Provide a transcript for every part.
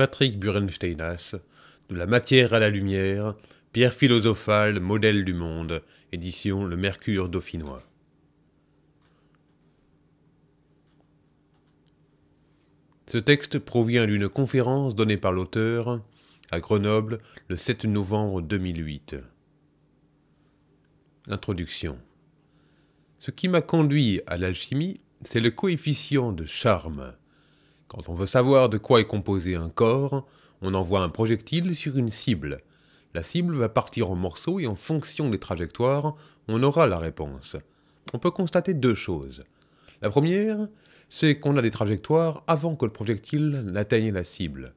Patrick Burensteinas, De la matière à la lumière, Pierre philosophale, modèle du monde, édition Le Mercure dauphinois. Ce texte provient d'une conférence donnée par l'auteur à Grenoble le 7 novembre 2008. Introduction. Ce qui m'a conduit à l'alchimie, c'est le coefficient de charme. Quand on veut savoir de quoi est composé un corps, on envoie un projectile sur une cible. La cible va partir en morceaux et en fonction des trajectoires, on aura la réponse. On peut constater deux choses. La première, c'est qu'on a des trajectoires avant que le projectile n'atteigne la cible.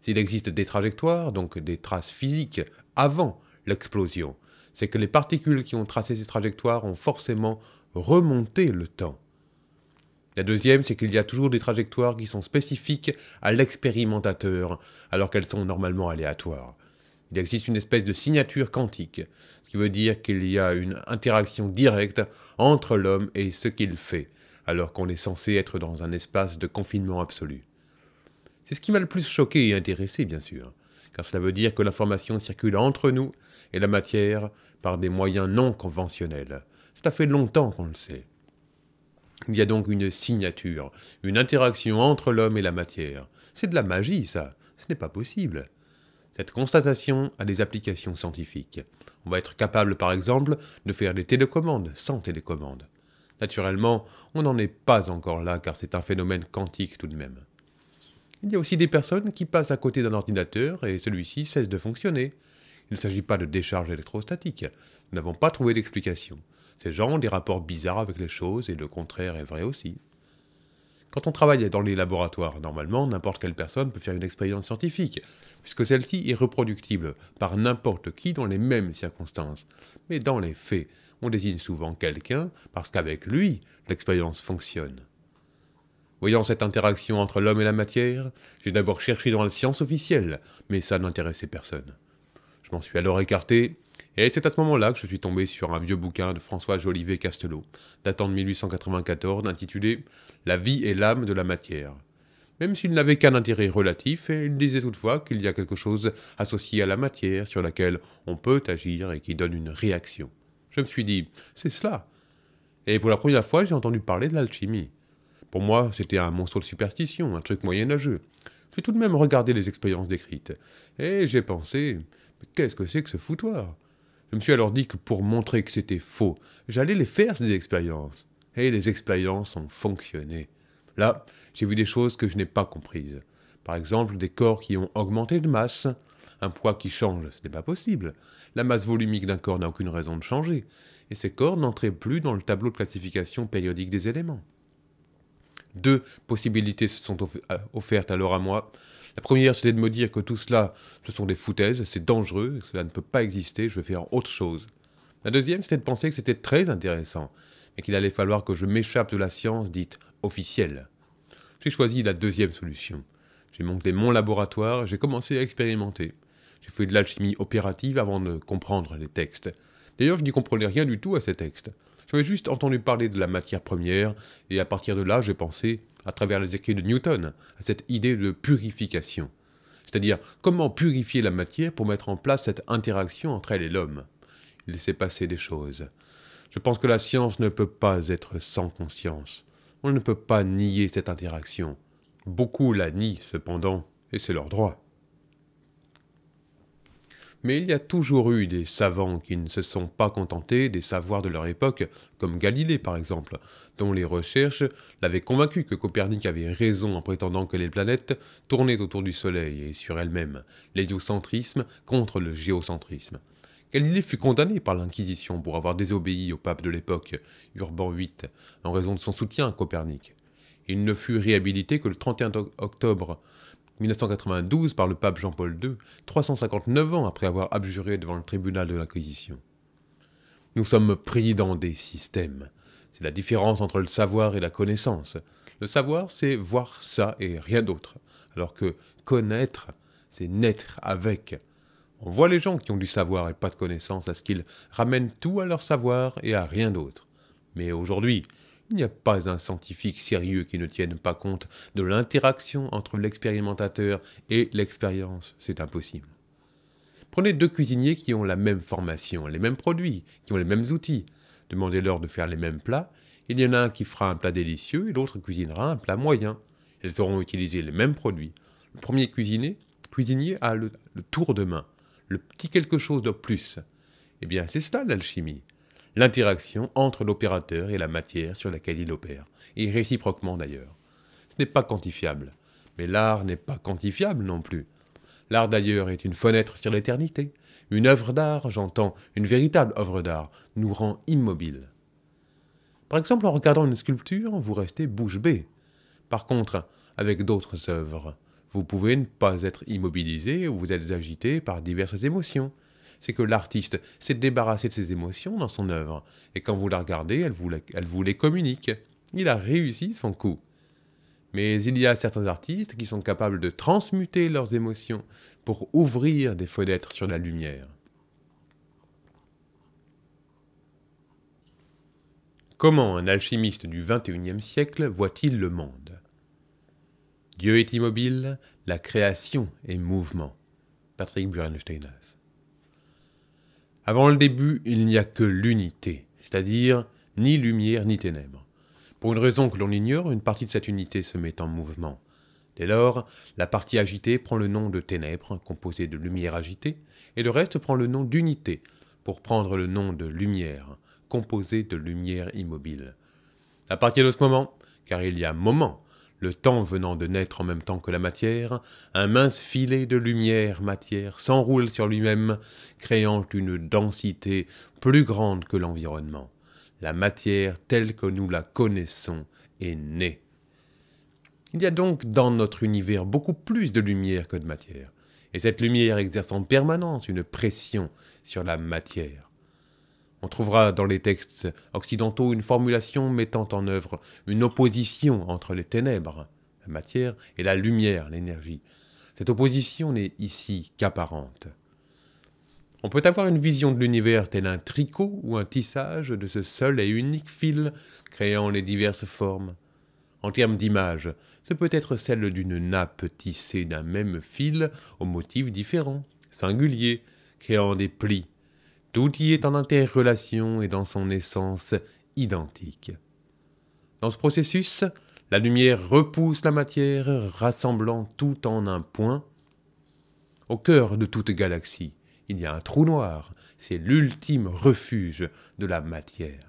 S'il existe des trajectoires, donc des traces physiques, avant l'explosion, c'est que les particules qui ont tracé ces trajectoires ont forcément remonté le temps. La deuxième, c'est qu'il y a toujours des trajectoires qui sont spécifiques à l'expérimentateur, alors qu'elles sont normalement aléatoires. Il existe une espèce de signature quantique, ce qui veut dire qu'il y a une interaction directe entre l'homme et ce qu'il fait, alors qu'on est censé être dans un espace de confinement absolu. C'est ce qui m'a le plus choqué et intéressé, bien sûr, car cela veut dire que l'information circule entre nous et la matière par des moyens non conventionnels. Cela fait longtemps qu'on le sait. Il y a donc une signature, une interaction entre l'homme et la matière. C'est de la magie, ça. Ce n'est pas possible. Cette constatation a des applications scientifiques. On va être capable, par exemple, de faire des télécommandes sans télécommande. Naturellement, on n'en est pas encore là car c'est un phénomène quantique tout de même. Il y a aussi des personnes qui passent à côté d'un ordinateur et celui-ci cesse de fonctionner. Il ne s'agit pas de décharge électrostatique. Nous n'avons pas trouvé d'explication. Ces gens ont des rapports bizarres avec les choses et le contraire est vrai aussi. Quand on travaille dans les laboratoires, normalement, n'importe quelle personne peut faire une expérience scientifique, puisque celle-ci est reproductible par n'importe qui dans les mêmes circonstances. Mais dans les faits, on désigne souvent quelqu'un parce qu'avec lui, l'expérience fonctionne. Voyant cette interaction entre l'homme et la matière, j'ai d'abord cherché dans la science officielle, mais ça n'intéressait personne. Je m'en suis alors écarté et c'est à ce moment-là que je suis tombé sur un vieux bouquin de François Jolivet Castelot, datant de 1894, intitulé La vie et l'âme de la matière. Même s'il n'avait qu'un intérêt relatif, il disait toutefois qu'il y a quelque chose associé à la matière sur laquelle on peut agir et qui donne une réaction. Je me suis dit, c'est cela. Et pour la première fois, j'ai entendu parler de l'alchimie. Pour moi, c'était un monstre de superstition, un truc moyenâgeux. J'ai tout de même regardé les expériences décrites, et j'ai pensé, qu'est-ce que c'est que ce foutoir je me suis alors dit que pour montrer que c'était faux, j'allais les faire ces expériences. Et les expériences ont fonctionné. Là, j'ai vu des choses que je n'ai pas comprises. Par exemple, des corps qui ont augmenté de masse. Un poids qui change, ce n'est pas possible. La masse volumique d'un corps n'a aucune raison de changer. Et ces corps n'entraient plus dans le tableau de classification périodique des éléments. Deux possibilités se sont euh, offertes alors à moi la première, c'était de me dire que tout cela, ce sont des foutaises, c'est dangereux, cela ne peut pas exister, je vais faire autre chose. La deuxième, c'était de penser que c'était très intéressant, mais qu'il allait falloir que je m'échappe de la science dite officielle. J'ai choisi la deuxième solution. J'ai monté mon laboratoire, j'ai commencé à expérimenter. J'ai fait de l'alchimie opérative avant de comprendre les textes. D'ailleurs, je n'y comprenais rien du tout à ces textes. J'avais juste entendu parler de la matière première, et à partir de là, j'ai pensé, à travers les écrits de Newton, à cette idée de purification. C'est-à-dire, comment purifier la matière pour mettre en place cette interaction entre elle et l'homme Il s'est passé des choses. Je pense que la science ne peut pas être sans conscience. On ne peut pas nier cette interaction. Beaucoup la nient, cependant, et c'est leur droit mais il y a toujours eu des savants qui ne se sont pas contentés des savoirs de leur époque, comme Galilée par exemple, dont les recherches l'avaient convaincu que Copernic avait raison en prétendant que les planètes tournaient autour du Soleil et sur elles-mêmes, l'héliocentrisme contre le géocentrisme. Galilée fut condamné par l'Inquisition pour avoir désobéi au pape de l'époque, Urban VIII, en raison de son soutien à Copernic. Il ne fut réhabilité que le 31 octobre 1992 par le pape Jean-Paul II, 359 ans après avoir abjuré devant le tribunal de l'Inquisition. Nous sommes pris dans des systèmes. C'est la différence entre le savoir et la connaissance. Le savoir, c'est voir ça et rien d'autre, alors que connaître, c'est naître avec. On voit les gens qui ont du savoir et pas de connaissance à ce qu'ils ramènent tout à leur savoir et à rien d'autre. Mais aujourd'hui, il n'y a pas un scientifique sérieux qui ne tienne pas compte de l'interaction entre l'expérimentateur et l'expérience. C'est impossible. Prenez deux cuisiniers qui ont la même formation, les mêmes produits, qui ont les mêmes outils. Demandez-leur de faire les mêmes plats. Il y en a un qui fera un plat délicieux et l'autre cuisinera un plat moyen. Ils auront utilisé les mêmes produits. Le premier cuisinier, cuisinier a le, le tour de main, le petit quelque chose de plus. Eh bien, c'est cela l'alchimie l'interaction entre l'opérateur et la matière sur laquelle il opère, et réciproquement d'ailleurs. Ce n'est pas quantifiable, mais l'art n'est pas quantifiable non plus. L'art d'ailleurs est une fenêtre sur l'éternité. Une œuvre d'art, j'entends, une véritable œuvre d'art, nous rend immobiles. Par exemple, en regardant une sculpture, vous restez bouche bée. Par contre, avec d'autres œuvres, vous pouvez ne pas être immobilisé ou vous êtes agité par diverses émotions c'est que l'artiste s'est débarrassé de ses émotions dans son œuvre, et quand vous la regardez, elle vous, elle les communique. Il a réussi son coup. Mais il y a certains artistes qui sont capables de transmuter leurs émotions pour ouvrir des fenêtres sur la lumière. Comment un alchimiste du XXIe siècle voit-il le monde Dieu est immobile, la création est mouvement. Patrick Burensteinas. Avant le début, il n'y a que l'unité, c'est-à-dire ni lumière ni ténèbres. Pour une raison que l'on ignore, une partie de cette unité se met en mouvement. Dès lors, la partie agitée prend le nom de ténèbres, composée de lumière agitée, et le reste prend le nom d'unité, pour prendre le nom de lumière, composée de lumière immobile. À partir de ce moment, car il y a moment le temps venant de naître en même temps que la matière, un mince filet de lumière matière s'enroule sur lui-même, créant une densité plus grande que l'environnement. La matière telle que nous la connaissons est née. Il y a donc dans notre univers beaucoup plus de lumière que de matière, et cette lumière exerce en permanence une pression sur la matière. On trouvera dans les textes occidentaux une formulation mettant en œuvre une opposition entre les ténèbres, la matière, et la lumière, l'énergie. Cette opposition n'est ici qu'apparente. On peut avoir une vision de l'univers tel un tricot ou un tissage de ce seul et unique fil créant les diverses formes. En termes d'image, ce peut être celle d'une nappe tissée d'un même fil aux motifs différents, singuliers, créant des plis, tout y est en interrelation et dans son essence identique. Dans ce processus, la lumière repousse la matière, rassemblant tout en un point. Au cœur de toute galaxie, il y a un trou noir, c'est l'ultime refuge de la matière.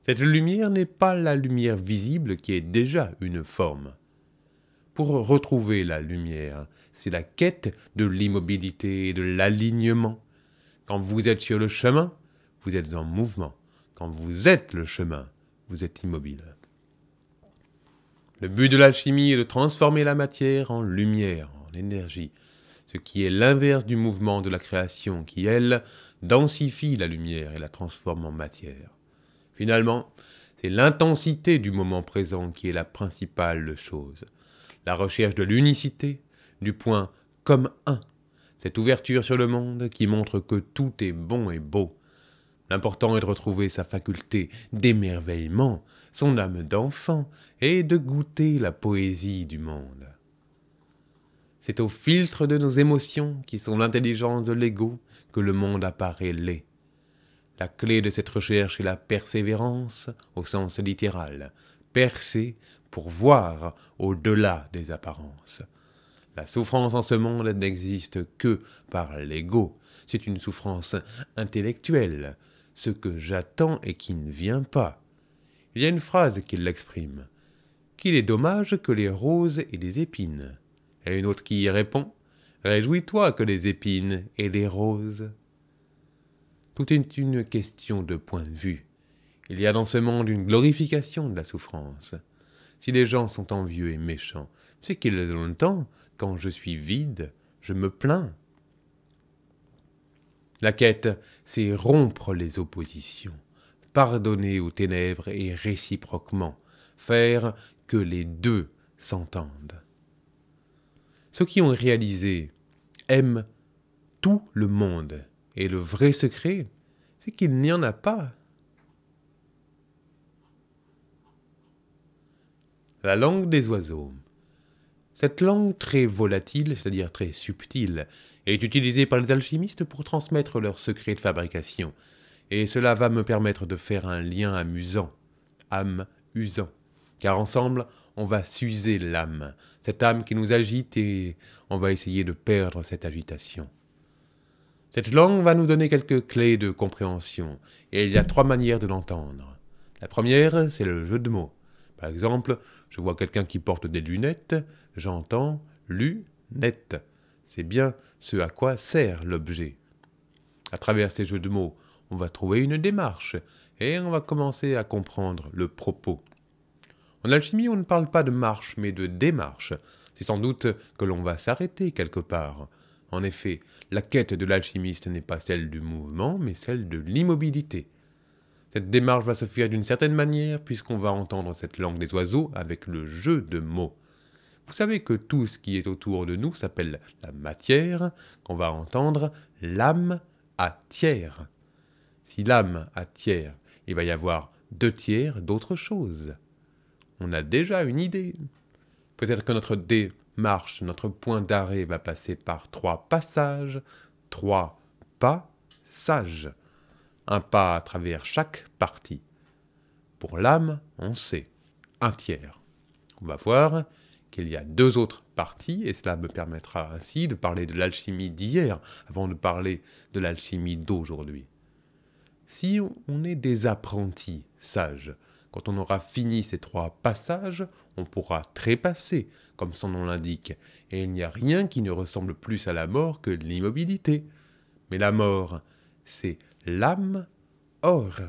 Cette lumière n'est pas la lumière visible qui est déjà une forme. Pour retrouver la lumière, c'est la quête de l'immobilité et de l'alignement quand vous êtes sur le chemin, vous êtes en mouvement. Quand vous êtes le chemin, vous êtes immobile. Le but de l'alchimie est de transformer la matière en lumière, en énergie, ce qui est l'inverse du mouvement de la création qui, elle, densifie la lumière et la transforme en matière. Finalement, c'est l'intensité du moment présent qui est la principale chose. La recherche de l'unicité, du point comme un cette ouverture sur le monde qui montre que tout est bon et beau. L'important est de retrouver sa faculté d'émerveillement, son âme d'enfant, et de goûter la poésie du monde. C'est au filtre de nos émotions, qui sont l'intelligence de l'ego, que le monde apparaît laid. La clé de cette recherche est la persévérance, au sens littéral, percer pour voir au-delà des apparences. La souffrance en ce monde n'existe que par l'ego. C'est une souffrance intellectuelle, ce que j'attends et qui ne vient pas. Il y a une phrase qui l'exprime. Qu'il est dommage que les roses et les épines. Et une autre qui y répond. Réjouis-toi que les épines et les roses. Tout est une question de point de vue. Il y a dans ce monde une glorification de la souffrance. Si les gens sont envieux et méchants, c'est qu'ils ont le temps quand je suis vide, je me plains. La quête, c'est rompre les oppositions, pardonner aux ténèbres et réciproquement, faire que les deux s'entendent. Ceux qui ont réalisé aiment tout le monde, et le vrai secret, c'est qu'il n'y en a pas. La langue des oiseaux. Cette langue très volatile, c'est-à-dire très subtile, est utilisée par les alchimistes pour transmettre leurs secrets de fabrication, et cela va me permettre de faire un lien amusant, âme usant, car ensemble, on va s'user l'âme, cette âme qui nous agite, et on va essayer de perdre cette agitation. Cette langue va nous donner quelques clés de compréhension, et il y a trois manières de l'entendre. La première, c'est le jeu de mots. Par exemple, je vois quelqu'un qui porte des lunettes, j'entends lu, net. C'est bien ce à quoi sert l'objet. À travers ces jeux de mots, on va trouver une démarche et on va commencer à comprendre le propos. En alchimie, on ne parle pas de marche mais de démarche. C'est sans doute que l'on va s'arrêter quelque part. En effet, la quête de l'alchimiste n'est pas celle du mouvement, mais celle de l'immobilité. Cette démarche va se faire d'une certaine manière, puisqu'on va entendre cette langue des oiseaux avec le jeu de mots. Vous savez que tout ce qui est autour de nous s'appelle la matière, qu'on va entendre l'âme à tiers. Si l'âme à tiers, il va y avoir deux tiers d'autre chose. On a déjà une idée. Peut-être que notre démarche, notre point d'arrêt va passer par trois passages, trois pas sages. Un pas à travers chaque partie. Pour l'âme, on sait. Un tiers. On va voir qu'il y a deux autres parties, et cela me permettra ainsi de parler de l'alchimie d'hier avant de parler de l'alchimie d'aujourd'hui. Si on est des apprentis sages, quand on aura fini ces trois passages, on pourra trépasser, comme son nom l'indique, et il n'y a rien qui ne ressemble plus à la mort que l'immobilité. Mais la mort, c'est l'âme hors,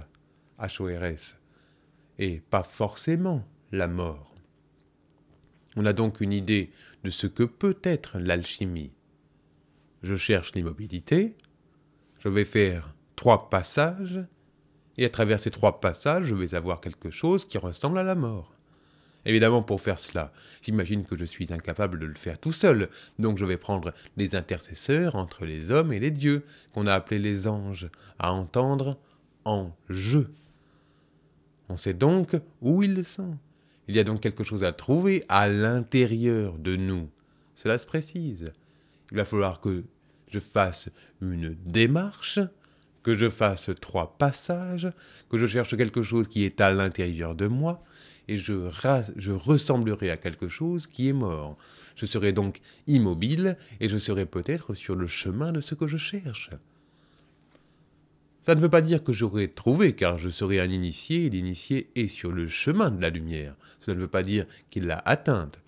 HORS, et pas forcément la mort. On a donc une idée de ce que peut être l'alchimie. Je cherche l'immobilité, je vais faire trois passages, et à travers ces trois passages, je vais avoir quelque chose qui ressemble à la mort. Évidemment, pour faire cela, j'imagine que je suis incapable de le faire tout seul, donc je vais prendre les intercesseurs entre les hommes et les dieux, qu'on a appelés les anges, à entendre en jeu. On sait donc où ils sont. Il y a donc quelque chose à trouver à l'intérieur de nous. Cela se précise. Il va falloir que je fasse une démarche, que je fasse trois passages, que je cherche quelque chose qui est à l'intérieur de moi, et je, ressemblerai à quelque chose qui est mort. Je serai donc immobile, et je serai peut-être sur le chemin de ce que je cherche. Ça ne veut pas dire que j'aurais trouvé, car je serai un initié, et l'initié est sur le chemin de la lumière. Ça ne veut pas dire qu'il l'a atteinte.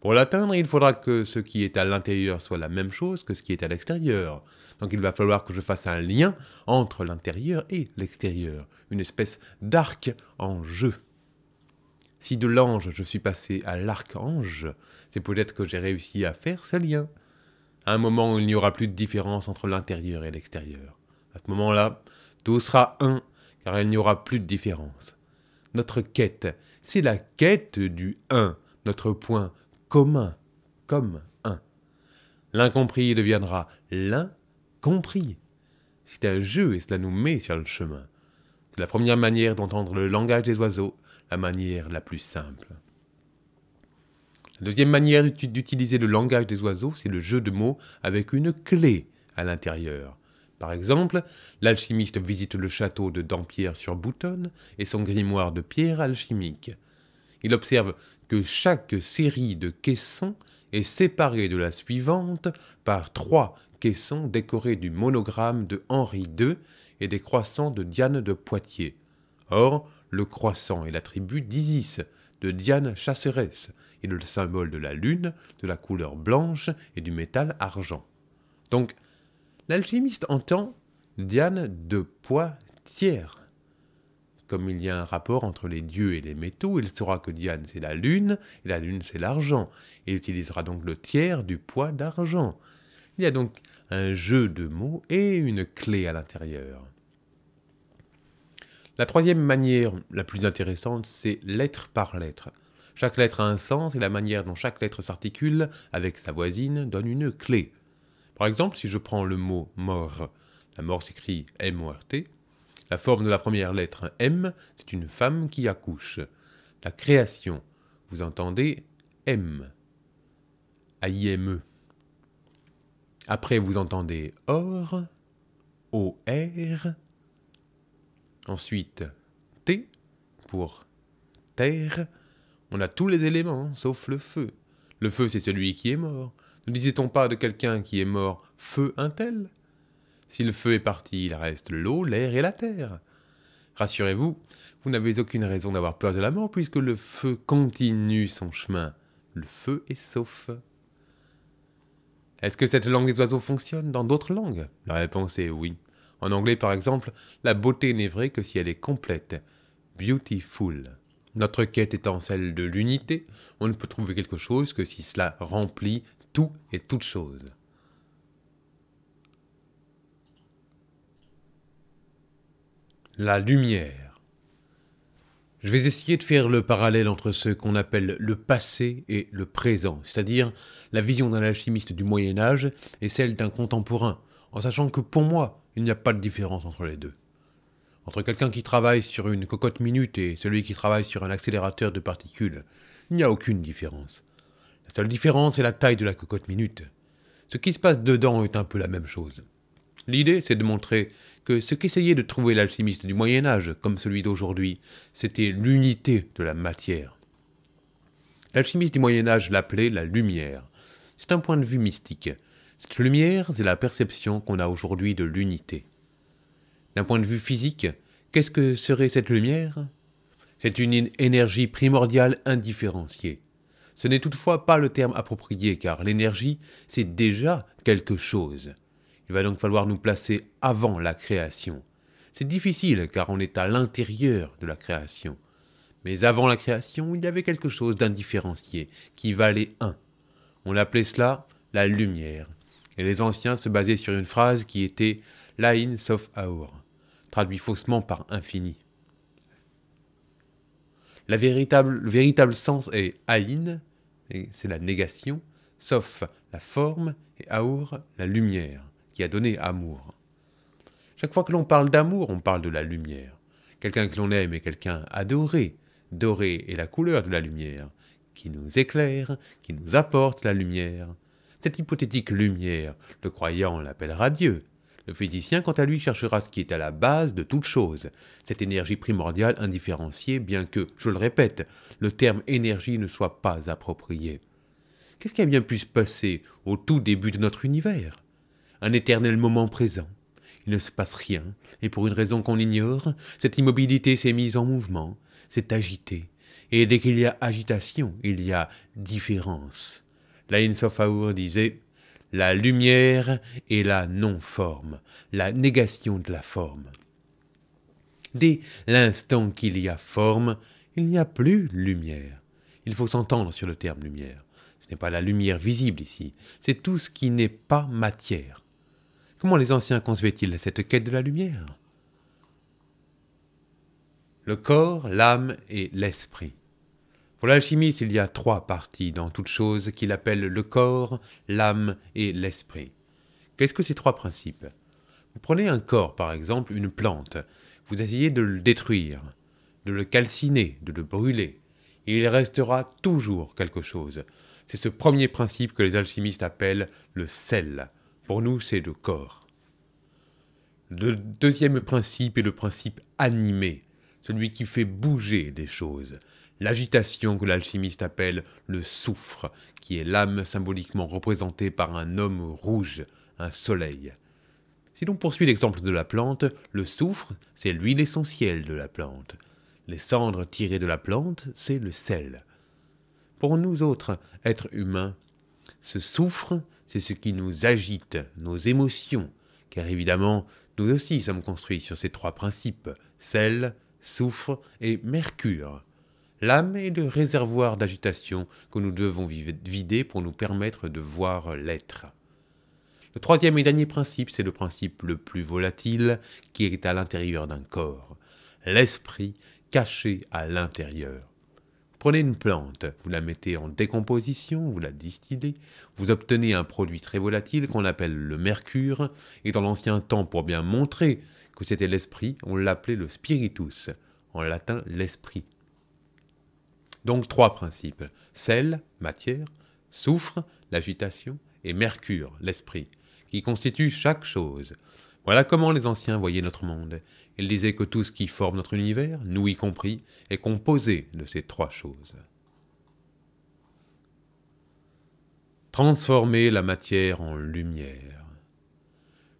Pour l'atteindre, il faudra que ce qui est à l'intérieur soit la même chose que ce qui est à l'extérieur. Donc il va falloir que je fasse un lien entre l'intérieur et l'extérieur, une espèce d'arc en jeu. Si de l'ange je suis passé à l'archange, c'est peut-être que j'ai réussi à faire ce lien. À un moment où il n'y aura plus de différence entre l'intérieur et l'extérieur. À ce moment-là, tout sera un, car il n'y aura plus de différence. Notre quête, c'est la quête du un, notre point commun, comme un. L'incompris deviendra l'incompris. C'est un jeu et cela nous met sur le chemin. C'est la première manière d'entendre le langage des oiseaux, la manière la plus simple. La deuxième manière d'utiliser le langage des oiseaux, c'est le jeu de mots avec une clé à l'intérieur. Par exemple, l'alchimiste visite le château de Dampierre sur Boutonne et son grimoire de pierre alchimique. Il observe que chaque série de caissons est séparée de la suivante par trois caissons décorés du monogramme de Henri II et des croissants de Diane de Poitiers. Or, le croissant est l'attribut d'Isis, de Diane chasseresse, et le symbole de la lune, de la couleur blanche et du métal argent. Donc, L'alchimiste entend Diane de tiers. Comme il y a un rapport entre les dieux et les métaux, il saura que Diane c'est la lune, et la lune c'est l'argent. Il utilisera donc le tiers du poids d'argent. Il y a donc un jeu de mots et une clé à l'intérieur. La troisième manière, la plus intéressante, c'est lettre par lettre. Chaque lettre a un sens et la manière dont chaque lettre s'articule avec sa voisine donne une clé. Par exemple, si je prends le mot mort, la mort s'écrit M-O-R-T, la forme de la première lettre, M, c'est une femme qui accouche. La création, vous entendez M, A-I-M-E. Après, vous entendez or, O-R. Ensuite, T pour terre. On a tous les éléments, sauf le feu. Le feu, c'est celui qui est mort. Ne disait-on pas de quelqu'un qui est mort feu un tel Si le feu est parti, il reste l'eau, l'air et la terre. Rassurez-vous, vous, n'avez aucune raison d'avoir peur de la mort puisque le feu continue son chemin. Le feu est sauf. Est-ce que cette langue des oiseaux fonctionne dans d'autres langues La réponse est oui. En anglais, par exemple, la beauté n'est vraie que si elle est complète. Beautiful. Notre quête étant celle de l'unité, on ne peut trouver quelque chose que si cela remplit tout et toute chose. La lumière. Je vais essayer de faire le parallèle entre ce qu'on appelle le passé et le présent, c'est-à-dire la vision d'un alchimiste du Moyen Âge et celle d'un contemporain, en sachant que pour moi, il n'y a pas de différence entre les deux entre quelqu'un qui travaille sur une cocotte minute et celui qui travaille sur un accélérateur de particules, il n'y a aucune différence. La seule différence est la taille de la cocotte minute. Ce qui se passe dedans est un peu la même chose. L'idée, c'est de montrer que ce qu'essayait de trouver l'alchimiste du Moyen Âge, comme celui d'aujourd'hui, c'était l'unité de la matière. L'alchimiste du Moyen Âge l'appelait la lumière. C'est un point de vue mystique. Cette lumière, c'est la perception qu'on a aujourd'hui de l'unité. D'un point de vue physique, qu'est-ce que serait cette lumière C'est une énergie primordiale indifférenciée. Ce n'est toutefois pas le terme approprié car l'énergie, c'est déjà quelque chose. Il va donc falloir nous placer avant la création. C'est difficile car on est à l'intérieur de la création. Mais avant la création, il y avait quelque chose d'indifférencié qui valait un. On appelait cela la lumière. Et les anciens se basaient sur une phrase qui était Laïn sauf Aour, traduit faussement par infini. La véritable, le véritable sens est Aïn, c'est la négation, sauf la forme et Aour, la lumière, qui a donné amour. Chaque fois que l'on parle d'amour, on parle de la lumière. Quelqu'un que l'on aime est quelqu'un adoré. Doré est la couleur de la lumière, qui nous éclaire, qui nous apporte la lumière. Cette hypothétique lumière, le croyant l'appellera Dieu, le physicien, quant à lui, cherchera ce qui est à la base de toute chose, cette énergie primordiale indifférenciée, bien que, je le répète, le terme énergie ne soit pas approprié. Qu'est-ce qui a bien pu se passer au tout début de notre univers Un éternel moment présent. Il ne se passe rien, et pour une raison qu'on ignore, cette immobilité s'est mise en mouvement, s'est agitée, et dès qu'il y a agitation, il y a différence. Lain Sofaour disait la lumière et la non-forme, la négation de la forme. Dès l'instant qu'il y a forme, il n'y a plus lumière. Il faut s'entendre sur le terme lumière. Ce n'est pas la lumière visible ici, c'est tout ce qui n'est pas matière. Comment les anciens concevaient-ils cette quête de la lumière Le corps, l'âme et l'esprit. Pour l'alchimiste, il y a trois parties dans toute chose qu'il appelle le corps, l'âme et l'esprit. Qu'est-ce que ces trois principes Vous prenez un corps, par exemple, une plante. Vous essayez de le détruire, de le calciner, de le brûler. Et il restera toujours quelque chose. C'est ce premier principe que les alchimistes appellent le sel. Pour nous, c'est le corps. Le deuxième principe est le principe animé, celui qui fait bouger des choses, l'agitation que l'alchimiste appelle le soufre, qui est l'âme symboliquement représentée par un homme rouge, un soleil. Si l'on poursuit l'exemple de la plante, le soufre, c'est l'huile essentielle de la plante. Les cendres tirées de la plante, c'est le sel. Pour nous autres, êtres humains, ce soufre, c'est ce qui nous agite, nos émotions, car évidemment, nous aussi sommes construits sur ces trois principes, sel, soufre et mercure l'âme est le réservoir d'agitation que nous devons vider pour nous permettre de voir l'être. Le troisième et dernier principe, c'est le principe le plus volatile qui est à l'intérieur d'un corps, l'esprit caché à l'intérieur. Prenez une plante, vous la mettez en décomposition, vous la distillez, vous obtenez un produit très volatile qu'on appelle le mercure, et dans l'ancien temps, pour bien montrer que c'était l'esprit, on l'appelait le spiritus, en latin l'esprit. Donc trois principes, sel, matière, soufre, l'agitation, et mercure, l'esprit, qui constituent chaque chose. Voilà comment les anciens voyaient notre monde. Ils disaient que tout ce qui forme notre univers, nous y compris, est composé de ces trois choses. Transformer la matière en lumière.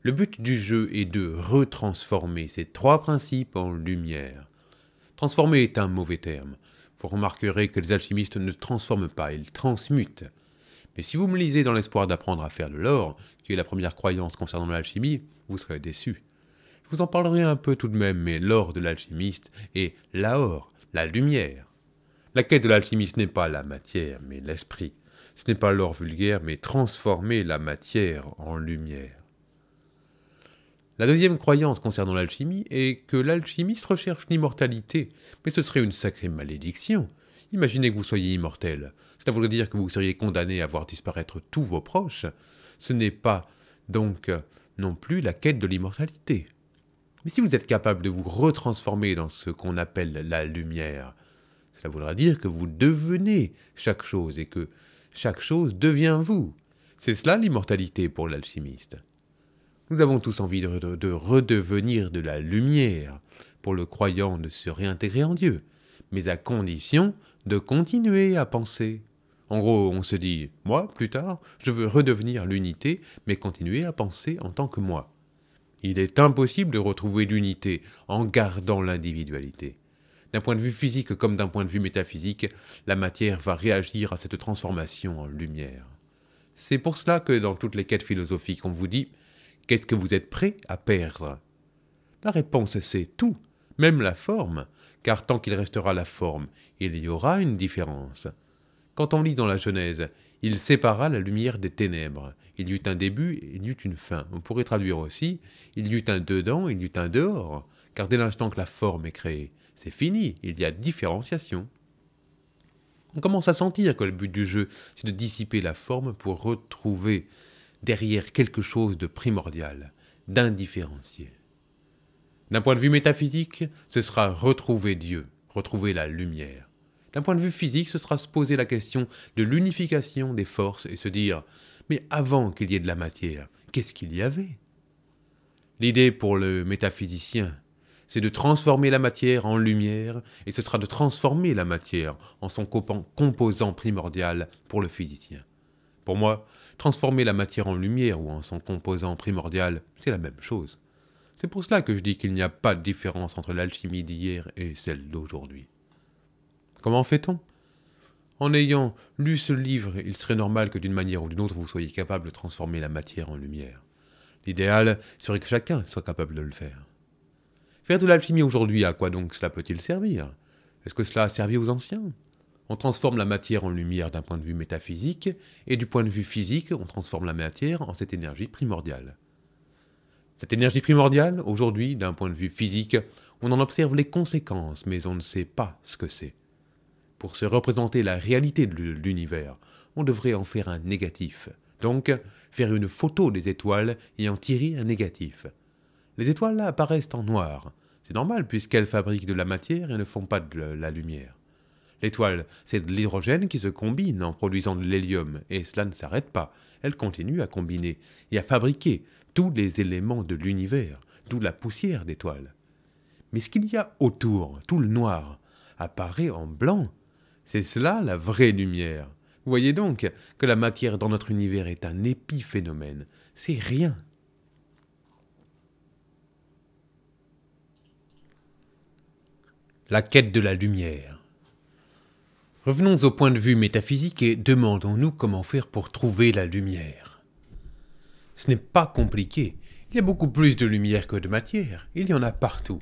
Le but du jeu est de retransformer ces trois principes en lumière. Transformer est un mauvais terme vous remarquerez que les alchimistes ne transforment pas, ils transmutent. Mais si vous me lisez dans l'espoir d'apprendre à faire de l'or, qui est la première croyance concernant l'alchimie, vous serez déçu. Je vous en parlerai un peu tout de même, mais l'or de l'alchimiste est l'aor, la lumière. La quête de l'alchimiste n'est pas la matière, mais l'esprit. Ce n'est pas l'or vulgaire, mais transformer la matière en lumière. La deuxième croyance concernant l'alchimie est que l'alchimiste recherche l'immortalité, mais ce serait une sacrée malédiction. Imaginez que vous soyez immortel. Cela voudrait dire que vous seriez condamné à voir disparaître tous vos proches. Ce n'est pas donc non plus la quête de l'immortalité. Mais si vous êtes capable de vous retransformer dans ce qu'on appelle la lumière, cela voudra dire que vous devenez chaque chose et que chaque chose devient vous. C'est cela l'immortalité pour l'alchimiste. Nous avons tous envie de, redevenir de la lumière pour le croyant de se réintégrer en Dieu, mais à condition de continuer à penser. En gros, on se dit, moi, plus tard, je veux redevenir l'unité, mais continuer à penser en tant que moi. Il est impossible de retrouver l'unité en gardant l'individualité. D'un point de vue physique comme d'un point de vue métaphysique, la matière va réagir à cette transformation en lumière. C'est pour cela que dans toutes les quêtes philosophiques, on vous dit Qu'est-ce que vous êtes prêt à perdre La réponse c'est tout, même la forme, car tant qu'il restera la forme, il y aura une différence. Quand on lit dans la Genèse, il sépara la lumière des ténèbres. Il y eut un début et il y eut une fin. On pourrait traduire aussi, il y eut un dedans, il y eut un dehors, car dès l'instant que la forme est créée, c'est fini, il y a différenciation. On commence à sentir que le but du jeu, c'est de dissiper la forme pour retrouver derrière quelque chose de primordial, d'indifférencié. D'un point de vue métaphysique, ce sera retrouver Dieu, retrouver la lumière. D'un point de vue physique, ce sera se poser la question de l'unification des forces et se dire Mais avant qu'il y ait de la matière, qu'est-ce qu'il y avait L'idée pour le métaphysicien, c'est de transformer la matière en lumière, et ce sera de transformer la matière en son composant primordial pour le physicien. Pour moi, Transformer la matière en lumière ou en son composant primordial, c'est la même chose. C'est pour cela que je dis qu'il n'y a pas de différence entre l'alchimie d'hier et celle d'aujourd'hui. Comment fait-on En ayant lu ce livre, il serait normal que d'une manière ou d'une autre vous soyez capable de transformer la matière en lumière. L'idéal serait que chacun soit capable de le faire. Faire de l'alchimie aujourd'hui, à quoi donc cela peut-il servir Est-ce que cela a servi aux anciens on transforme la matière en lumière d'un point de vue métaphysique, et du point de vue physique, on transforme la matière en cette énergie primordiale. Cette énergie primordiale, aujourd'hui, d'un point de vue physique, on en observe les conséquences, mais on ne sait pas ce que c'est. Pour se représenter la réalité de l'univers, on devrait en faire un négatif. Donc, faire une photo des étoiles et en tirer un négatif. Les étoiles là apparaissent en noir. C'est normal puisqu'elles fabriquent de la matière et ne font pas de la lumière. L'étoile, c'est de l'hydrogène qui se combine en produisant de l'hélium, et cela ne s'arrête pas. Elle continue à combiner et à fabriquer tous les éléments de l'univers, d'où la poussière d'étoiles. Mais ce qu'il y a autour, tout le noir, apparaît en blanc. C'est cela la vraie lumière. Vous voyez donc que la matière dans notre univers est un épiphénomène. C'est rien. La quête de la lumière. Revenons au point de vue métaphysique et demandons-nous comment faire pour trouver la lumière. Ce n'est pas compliqué. Il y a beaucoup plus de lumière que de matière. Il y en a partout.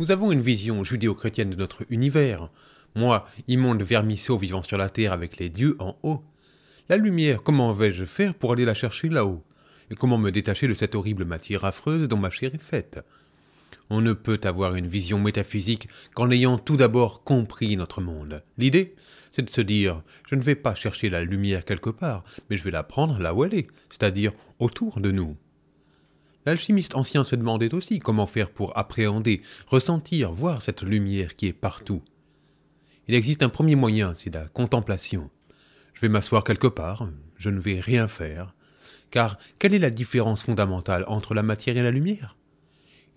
Nous avons une vision judéo-chrétienne de notre univers. Moi, immonde vermisseau vivant sur la terre avec les dieux en haut. La lumière, comment vais-je faire pour aller la chercher là-haut Et comment me détacher de cette horrible matière affreuse dont ma chair est faite on ne peut avoir une vision métaphysique qu'en ayant tout d'abord compris notre monde. L'idée, c'est de se dire je ne vais pas chercher la lumière quelque part, mais je vais la prendre là où elle est, c'est-à-dire autour de nous. L'alchimiste ancien se demandait aussi comment faire pour appréhender, ressentir, voir cette lumière qui est partout. Il existe un premier moyen, c'est la contemplation. Je vais m'asseoir quelque part, je ne vais rien faire, car quelle est la différence fondamentale entre la matière et la lumière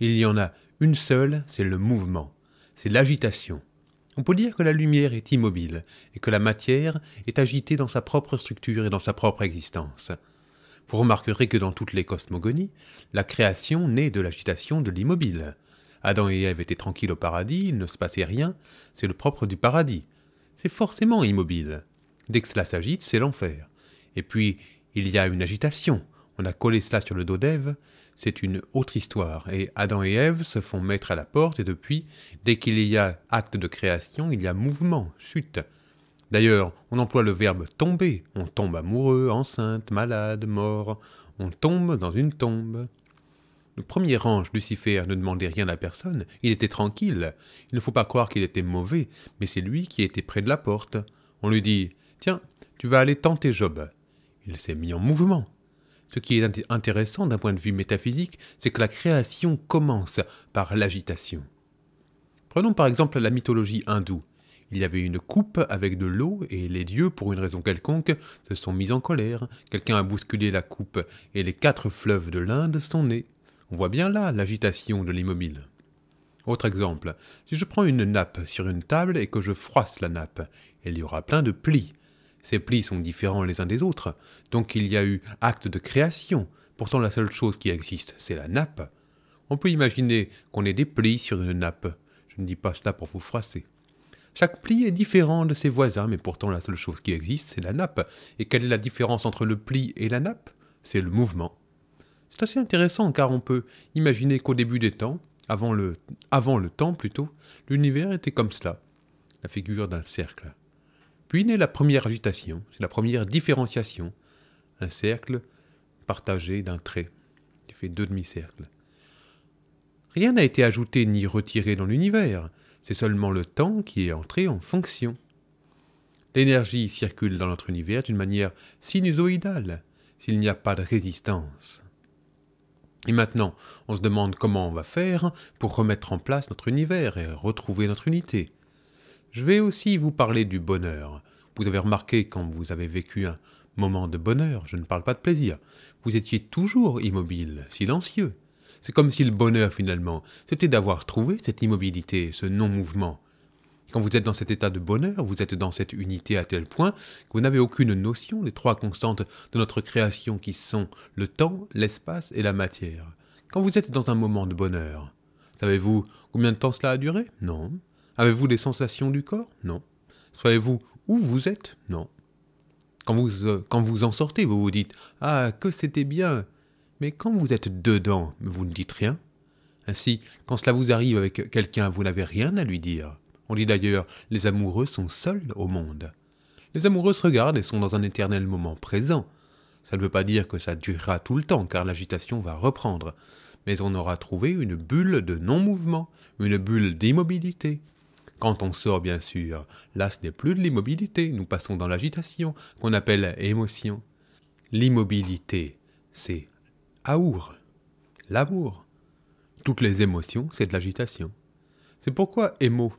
Il y en a une seule, c'est le mouvement, c'est l'agitation. On peut dire que la lumière est immobile et que la matière est agitée dans sa propre structure et dans sa propre existence. Vous remarquerez que dans toutes les cosmogonies, la création naît de l'agitation de l'immobile. Adam et Ève étaient tranquilles au paradis, il ne se passait rien, c'est le propre du paradis. C'est forcément immobile. Dès que cela s'agite, c'est l'enfer. Et puis, il y a une agitation. On a collé cela sur le dos d'Ève, c'est une autre histoire. Et Adam et Ève se font mettre à la porte, et depuis, dès qu'il y a acte de création, il y a mouvement, chute. D'ailleurs, on emploie le verbe tomber. On tombe amoureux, enceinte, malade, mort. On tombe dans une tombe. Le premier ange, Lucifer, ne demandait rien à personne. Il était tranquille. Il ne faut pas croire qu'il était mauvais, mais c'est lui qui était près de la porte. On lui dit Tiens, tu vas aller tenter Job. Il s'est mis en mouvement. Ce qui est intéressant d'un point de vue métaphysique, c'est que la création commence par l'agitation. Prenons par exemple la mythologie hindoue. Il y avait une coupe avec de l'eau et les dieux, pour une raison quelconque, se sont mis en colère. Quelqu'un a bousculé la coupe et les quatre fleuves de l'Inde sont nés. On voit bien là l'agitation de l'immobile. Autre exemple, si je prends une nappe sur une table et que je froisse la nappe, il y aura plein de plis. Ces plis sont différents les uns des autres, donc il y a eu acte de création. Pourtant la seule chose qui existe, c'est la nappe. On peut imaginer qu'on ait des plis sur une nappe. Je ne dis pas cela pour vous froisser. Chaque pli est différent de ses voisins, mais pourtant la seule chose qui existe, c'est la nappe. Et quelle est la différence entre le pli et la nappe C'est le mouvement. C'est assez intéressant car on peut imaginer qu'au début des temps, avant le, avant le temps plutôt, l'univers était comme cela, la figure d'un cercle. Puis la première agitation, c'est la première différenciation. Un cercle partagé d'un trait, qui fait deux demi-cercles. Rien n'a été ajouté ni retiré dans l'univers, c'est seulement le temps qui est entré en fonction. L'énergie circule dans notre univers d'une manière sinusoïdale, s'il n'y a pas de résistance. Et maintenant, on se demande comment on va faire pour remettre en place notre univers et retrouver notre unité. Je vais aussi vous parler du bonheur, vous avez remarqué quand vous avez vécu un moment de bonheur, je ne parle pas de plaisir, vous étiez toujours immobile, silencieux. C'est comme si le bonheur, finalement, c'était d'avoir trouvé cette immobilité, ce non-mouvement. Quand vous êtes dans cet état de bonheur, vous êtes dans cette unité à tel point que vous n'avez aucune notion des trois constantes de notre création qui sont le temps, l'espace et la matière. Quand vous êtes dans un moment de bonheur, savez-vous combien de temps cela a duré Non. Avez-vous des sensations du corps Non. soyez vous où vous êtes Non. Quand vous, euh, quand vous en sortez, vous vous dites ⁇ Ah, que c'était bien !⁇ Mais quand vous êtes dedans, vous ne dites rien. Ainsi, quand cela vous arrive avec quelqu'un, vous n'avez rien à lui dire. On dit d'ailleurs ⁇ Les amoureux sont seuls au monde ⁇ Les amoureux se regardent et sont dans un éternel moment présent. Ça ne veut pas dire que ça durera tout le temps, car l'agitation va reprendre. Mais on aura trouvé une bulle de non-mouvement, une bulle d'immobilité, quand on sort, bien sûr, là ce n'est plus de l'immobilité, nous passons dans l'agitation, qu'on appelle émotion. L'immobilité, c'est aour, l'amour. Toutes les émotions, c'est de l'agitation. C'est pourquoi émo,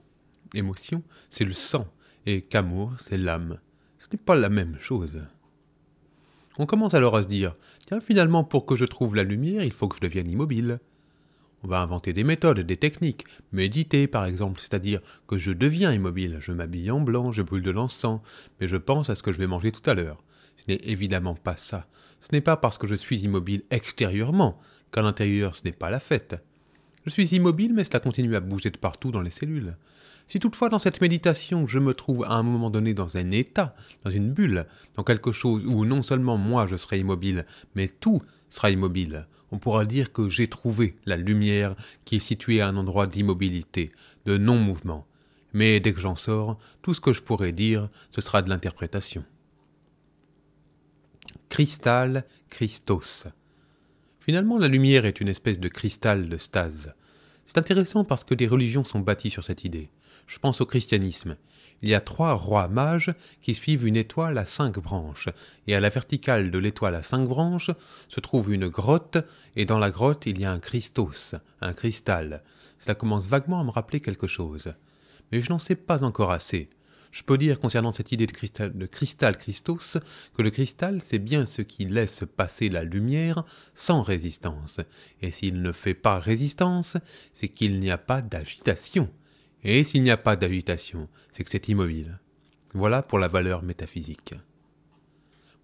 émotion, c'est le sang, et qu'amour, c'est l'âme. Ce n'est pas la même chose. On commence alors à se dire, tiens finalement pour que je trouve la lumière, il faut que je devienne immobile. On va inventer des méthodes, des techniques, méditer par exemple, c'est-à-dire que je deviens immobile, je m'habille en blanc, je brûle de l'encens, mais je pense à ce que je vais manger tout à l'heure. Ce n'est évidemment pas ça. Ce n'est pas parce que je suis immobile extérieurement qu'à l'intérieur ce n'est pas la fête. Je suis immobile mais cela continue à bouger de partout dans les cellules. Si toutefois dans cette méditation je me trouve à un moment donné dans un état, dans une bulle, dans quelque chose où non seulement moi je serai immobile, mais tout sera immobile, on pourra dire que j'ai trouvé la lumière qui est située à un endroit d'immobilité, de non-mouvement. Mais dès que j'en sors, tout ce que je pourrai dire, ce sera de l'interprétation. Cristal, Christos. Finalement, la lumière est une espèce de cristal de stase. C'est intéressant parce que des religions sont bâties sur cette idée. Je pense au christianisme il y a trois rois mages qui suivent une étoile à cinq branches, et à la verticale de l'étoile à cinq branches se trouve une grotte, et dans la grotte il y a un Christos, un cristal. Cela commence vaguement à me rappeler quelque chose. Mais je n'en sais pas encore assez. Je peux dire concernant cette idée de cristal, de cristal Christos que le cristal c'est bien ce qui laisse passer la lumière sans résistance, et s'il ne fait pas résistance, c'est qu'il n'y a pas d'agitation. Et s'il n'y a pas d'agitation, c'est que c'est immobile. Voilà pour la valeur métaphysique.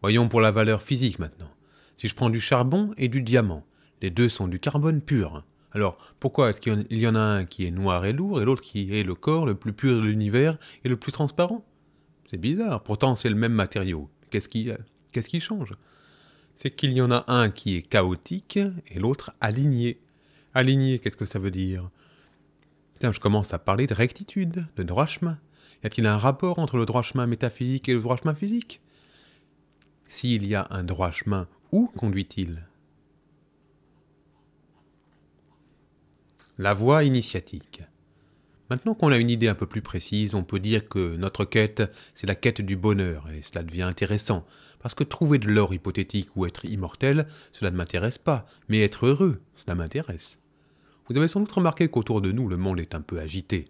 Voyons pour la valeur physique maintenant. Si je prends du charbon et du diamant, les deux sont du carbone pur. Alors pourquoi est-ce qu'il y en a un qui est noir et lourd et l'autre qui est le corps le plus pur de l'univers et le plus transparent C'est bizarre, pourtant c'est le même matériau. Qu'est-ce qui, qui, change C'est qu'il y en a un qui est chaotique et l'autre aligné. Aligné, qu'est-ce que ça veut dire je commence à parler de rectitude, de droit chemin. Y a-t-il un rapport entre le droit chemin métaphysique et le droit chemin physique S'il y a un droit chemin, où conduit-il La voie initiatique. Maintenant qu'on a une idée un peu plus précise, on peut dire que notre quête, c'est la quête du bonheur, et cela devient intéressant, parce que trouver de l'or hypothétique ou être immortel, cela ne m'intéresse pas, mais être heureux, cela m'intéresse. Vous avez sans doute remarqué qu'autour de nous, le monde est un peu agité.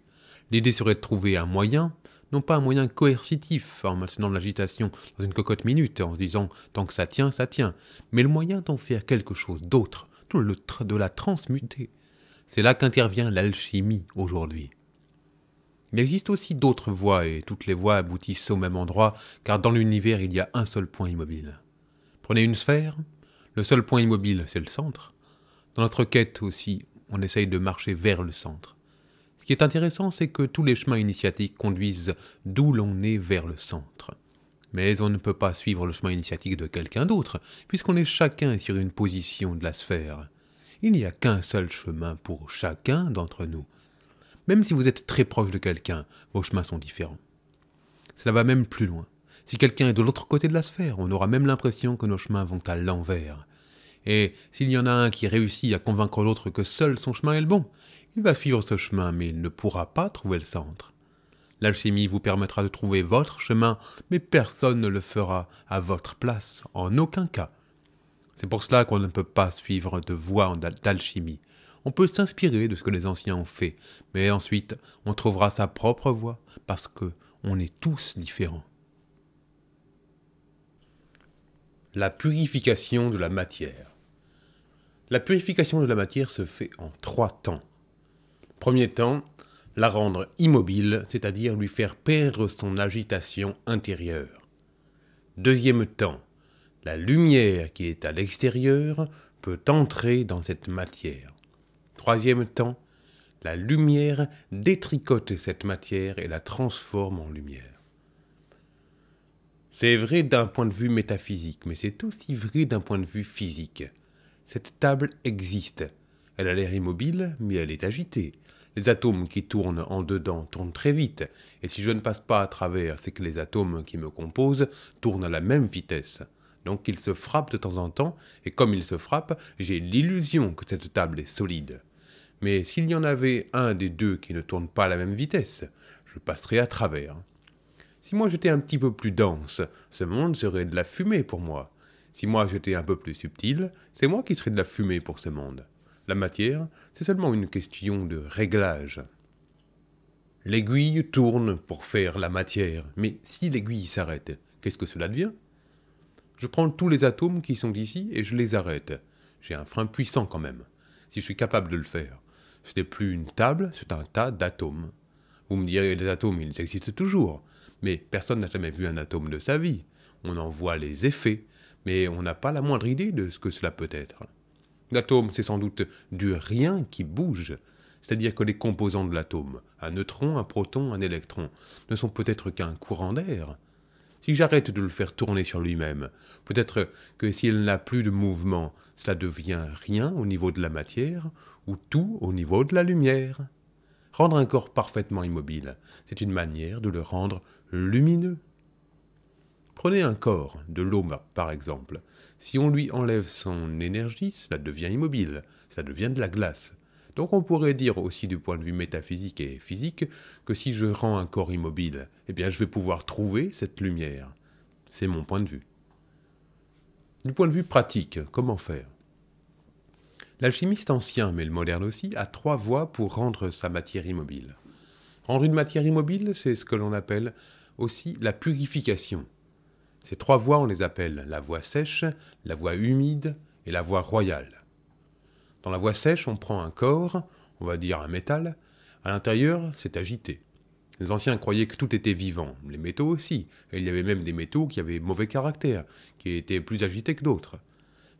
L'idée serait de trouver un moyen, non pas un moyen coercitif en maintenant l'agitation dans une cocotte minute en se disant tant que ça tient, ça tient, mais le moyen d'en faire quelque chose d'autre, de la transmuter. C'est là qu'intervient l'alchimie aujourd'hui. Il existe aussi d'autres voies et toutes les voies aboutissent au même endroit car dans l'univers il y a un seul point immobile. Prenez une sphère, le seul point immobile c'est le centre. Dans notre quête aussi on essaye de marcher vers le centre. Ce qui est intéressant, c'est que tous les chemins initiatiques conduisent d'où l'on est vers le centre. Mais on ne peut pas suivre le chemin initiatique de quelqu'un d'autre, puisqu'on est chacun sur une position de la sphère. Il n'y a qu'un seul chemin pour chacun d'entre nous. Même si vous êtes très proche de quelqu'un, vos chemins sont différents. Cela va même plus loin. Si quelqu'un est de l'autre côté de la sphère, on aura même l'impression que nos chemins vont à l'envers. Et s'il y en a un qui réussit à convaincre l'autre que seul son chemin est le bon, il va suivre ce chemin, mais il ne pourra pas trouver le centre. L'alchimie vous permettra de trouver votre chemin, mais personne ne le fera à votre place, en aucun cas. C'est pour cela qu'on ne peut pas suivre de voie d'alchimie. On peut s'inspirer de ce que les anciens ont fait, mais ensuite on trouvera sa propre voie, parce que on est tous différents. La purification de la matière. La purification de la matière se fait en trois temps. Premier temps, la rendre immobile, c'est-à-dire lui faire perdre son agitation intérieure. Deuxième temps, la lumière qui est à l'extérieur peut entrer dans cette matière. Troisième temps, la lumière détricote cette matière et la transforme en lumière. C'est vrai d'un point de vue métaphysique, mais c'est aussi vrai d'un point de vue physique. Cette table existe. Elle a l'air immobile, mais elle est agitée. Les atomes qui tournent en dedans tournent très vite, et si je ne passe pas à travers, c'est que les atomes qui me composent tournent à la même vitesse. Donc ils se frappent de temps en temps, et comme ils se frappent, j'ai l'illusion que cette table est solide. Mais s'il y en avait un des deux qui ne tourne pas à la même vitesse, je passerais à travers. Si moi j'étais un petit peu plus dense, ce monde serait de la fumée pour moi. Si moi j'étais un peu plus subtil, c'est moi qui serais de la fumée pour ce monde. La matière, c'est seulement une question de réglage. L'aiguille tourne pour faire la matière, mais si l'aiguille s'arrête, qu'est-ce que cela devient Je prends tous les atomes qui sont ici et je les arrête. J'ai un frein puissant quand même, si je suis capable de le faire. Ce n'est plus une table, c'est un tas d'atomes. Vous me direz, les atomes, ils existent toujours, mais personne n'a jamais vu un atome de sa vie. On en voit les effets, mais on n'a pas la moindre idée de ce que cela peut être. L'atome, c'est sans doute du rien qui bouge, c'est-à-dire que les composants de l'atome, un neutron, un proton, un électron, ne sont peut-être qu'un courant d'air. Si j'arrête de le faire tourner sur lui-même, peut-être que s'il n'a plus de mouvement, cela devient rien au niveau de la matière, ou tout au niveau de la lumière. Rendre un corps parfaitement immobile, c'est une manière de le rendre lumineux. Prenez un corps, de l'homme par exemple. Si on lui enlève son énergie, cela devient immobile, cela devient de la glace. Donc on pourrait dire aussi du point de vue métaphysique et physique que si je rends un corps immobile, eh bien je vais pouvoir trouver cette lumière. C'est mon point de vue. Du point de vue pratique, comment faire L'alchimiste ancien, mais le moderne aussi, a trois voies pour rendre sa matière immobile. Rendre une matière immobile, c'est ce que l'on appelle aussi la purification. Ces trois voies, on les appelle la voie sèche, la voie humide et la voie royale. Dans la voie sèche, on prend un corps, on va dire un métal, à l'intérieur, c'est agité. Les anciens croyaient que tout était vivant, les métaux aussi, et il y avait même des métaux qui avaient mauvais caractère, qui étaient plus agités que d'autres.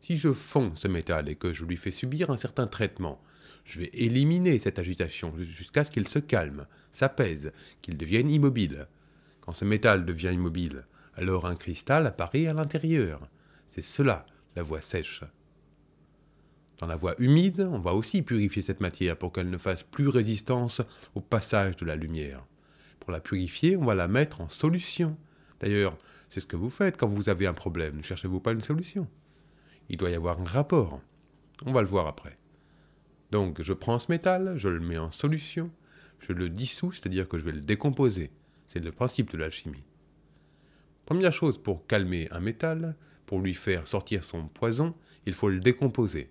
Si je fonds ce métal et que je lui fais subir un certain traitement, je vais éliminer cette agitation jusqu'à ce qu'il se calme, s'apaise, qu'il devienne immobile. Quand ce métal devient immobile, alors un cristal apparaît à l'intérieur. C'est cela, la voie sèche. Dans la voie humide, on va aussi purifier cette matière pour qu'elle ne fasse plus résistance au passage de la lumière. Pour la purifier, on va la mettre en solution. D'ailleurs, c'est ce que vous faites quand vous avez un problème. Ne cherchez-vous pas une solution Il doit y avoir un rapport. On va le voir après. Donc, je prends ce métal, je le mets en solution, je le dissous, c'est-à-dire que je vais le décomposer. C'est le principe de l'alchimie. Première chose pour calmer un métal, pour lui faire sortir son poison, il faut le décomposer.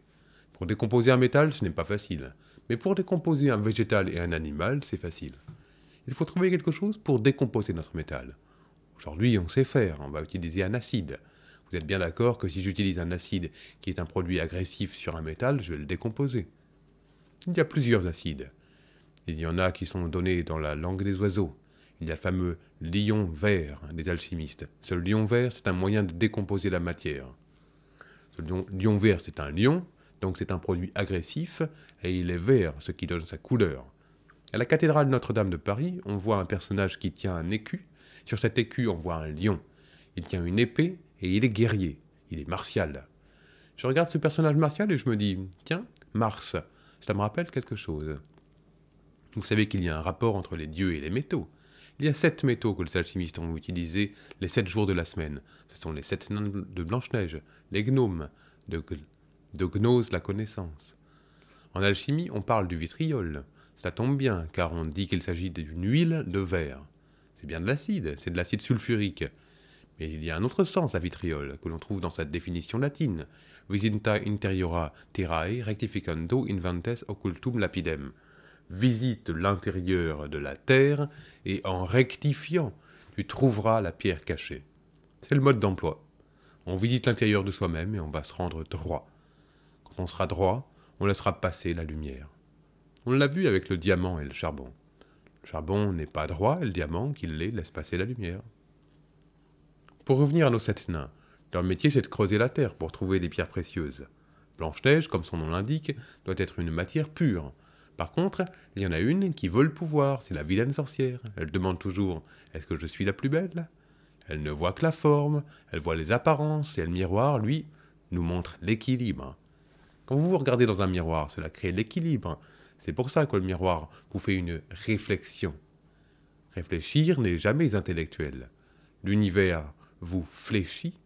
Pour décomposer un métal, ce n'est pas facile. Mais pour décomposer un végétal et un animal, c'est facile. Il faut trouver quelque chose pour décomposer notre métal. Aujourd'hui, on sait faire, on va utiliser un acide. Vous êtes bien d'accord que si j'utilise un acide qui est un produit agressif sur un métal, je vais le décomposer. Il y a plusieurs acides. Il y en a qui sont donnés dans la langue des oiseaux. Il y a le fameux lion vert hein, des alchimistes. Ce lion vert, c'est un moyen de décomposer la matière. Ce lion, vert, c'est un lion, donc c'est un produit agressif, et il est vert, ce qui donne sa couleur. À la cathédrale Notre-Dame de Paris, on voit un personnage qui tient un écu. Sur cet écu, on voit un lion. Il tient une épée et il est guerrier. Il est martial. Je regarde ce personnage martial et je me dis, tiens, Mars, ça me rappelle quelque chose. Vous savez qu'il y a un rapport entre les dieux et les métaux. Il y a sept métaux que les alchimistes ont utilisés les sept jours de la semaine. Ce sont les sept nains de Blanche-Neige, les gnomes, de, gnose la connaissance. En alchimie, on parle du vitriol. Ça tombe bien, car on dit qu'il s'agit d'une huile de verre. C'est bien de l'acide, c'est de l'acide sulfurique. Mais il y a un autre sens à vitriol, que l'on trouve dans sa définition latine. Visinta interiora terrae rectificando inventes occultum lapidem visite l'intérieur de la terre et en rectifiant, tu trouveras la pierre cachée. C'est le mode d'emploi. On visite l'intérieur de soi-même et on va se rendre droit. Quand on sera droit, on laissera passer la lumière. On l'a vu avec le diamant et le charbon. Le charbon n'est pas droit et le diamant qui l'est laisse passer la lumière. Pour revenir à nos sept nains, leur métier c'est de creuser la terre pour trouver des pierres précieuses. Blanche-Neige, comme son nom l'indique, doit être une matière pure, par contre, il y en a une qui veut le pouvoir, c'est la vilaine sorcière. Elle demande toujours Est-ce que je suis la plus belle Elle ne voit que la forme, elle voit les apparences, et le miroir, lui, nous montre l'équilibre. Quand vous vous regardez dans un miroir, cela crée l'équilibre. C'est pour ça que le miroir vous fait une réflexion. Réfléchir n'est jamais intellectuel. L'univers vous fléchit,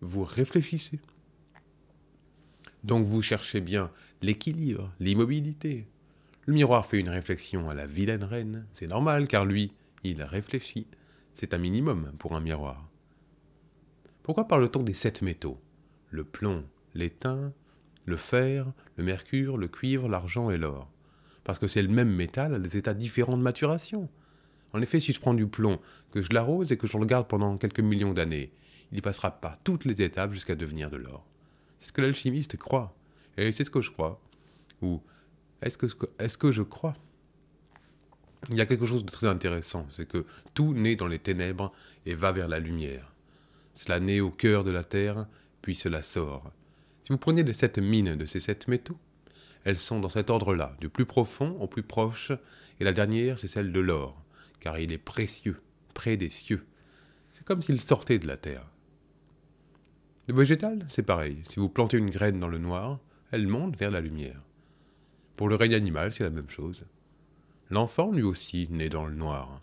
vous réfléchissez. Donc vous cherchez bien l'équilibre, l'immobilité, le miroir fait une réflexion à la vilaine reine, c'est normal car lui, il réfléchit. C'est un minimum pour un miroir. Pourquoi parle-t-on des sept métaux Le plomb, l'étain, le fer, le mercure, le cuivre, l'argent et l'or. Parce que c'est le même métal à des états différents de maturation. En effet, si je prends du plomb, que je l'arrose et que je le garde pendant quelques millions d'années, il passera pas toutes les étapes jusqu'à devenir de l'or. C'est ce que l'alchimiste croit, et c'est ce que je crois. Ou est-ce que, est que je crois Il y a quelque chose de très intéressant, c'est que tout naît dans les ténèbres et va vers la lumière. Cela naît au cœur de la terre, puis cela sort. Si vous prenez les sept mines de ces sept métaux, elles sont dans cet ordre-là, du plus profond au plus proche, et la dernière, c'est celle de l'or, car il est précieux, près des cieux. C'est comme s'il sortait de la terre. Le végétal, c'est pareil. Si vous plantez une graine dans le noir, elle monte vers la lumière. Pour le règne animal, c'est la même chose. L'enfant, lui aussi, naît dans le noir.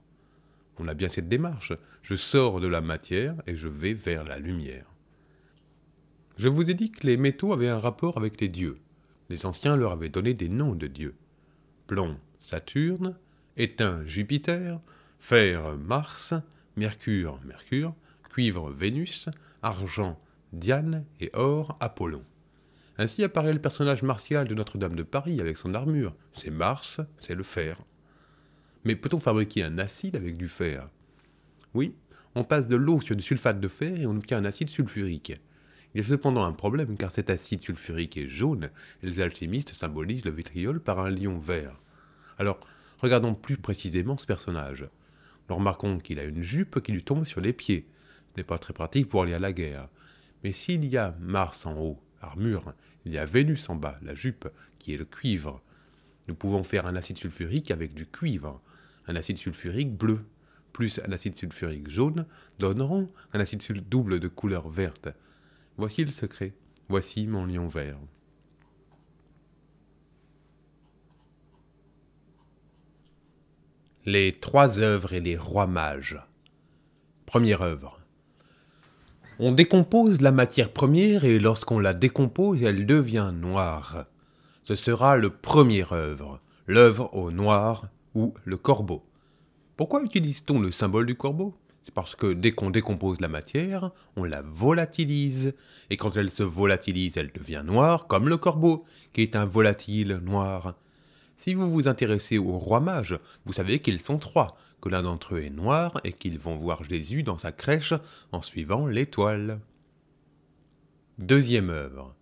On a bien cette démarche. Je sors de la matière et je vais vers la lumière. Je vous ai dit que les métaux avaient un rapport avec les dieux. Les anciens leur avaient donné des noms de dieux. Plomb, Saturne, étain, Jupiter, fer, Mars, mercure, Mercure, cuivre, Vénus, argent, Diane et or, Apollon. Ainsi apparaît le personnage martial de Notre-Dame de Paris avec son armure. C'est Mars, c'est le fer. Mais peut-on fabriquer un acide avec du fer Oui, on passe de l'eau sur du sulfate de fer et on obtient un acide sulfurique. Il y a cependant un problème car cet acide sulfurique est jaune et les alchimistes symbolisent le vitriol par un lion vert. Alors, regardons plus précisément ce personnage. Nous remarquons qu'il a une jupe qui lui tombe sur les pieds. Ce n'est pas très pratique pour aller à la guerre. Mais s'il y a Mars en haut armure. Il y a Vénus en bas, la jupe, qui est le cuivre. Nous pouvons faire un acide sulfurique avec du cuivre. Un acide sulfurique bleu plus un acide sulfurique jaune donneront un acide double de couleur verte. Voici le secret. Voici mon lion vert. Les trois œuvres et les rois mages. Première œuvre. On décompose la matière première et lorsqu'on la décompose, elle devient noire. Ce sera le premier œuvre, l'œuvre au noir ou le corbeau. Pourquoi utilise-t-on le symbole du corbeau C'est parce que dès qu'on décompose la matière, on la volatilise. Et quand elle se volatilise, elle devient noire, comme le corbeau, qui est un volatile noir. Si vous vous intéressez aux rois mages, vous savez qu'ils sont trois que l'un d'entre eux est noir et qu'ils vont voir Jésus dans sa crèche en suivant l'étoile. Deuxième œuvre.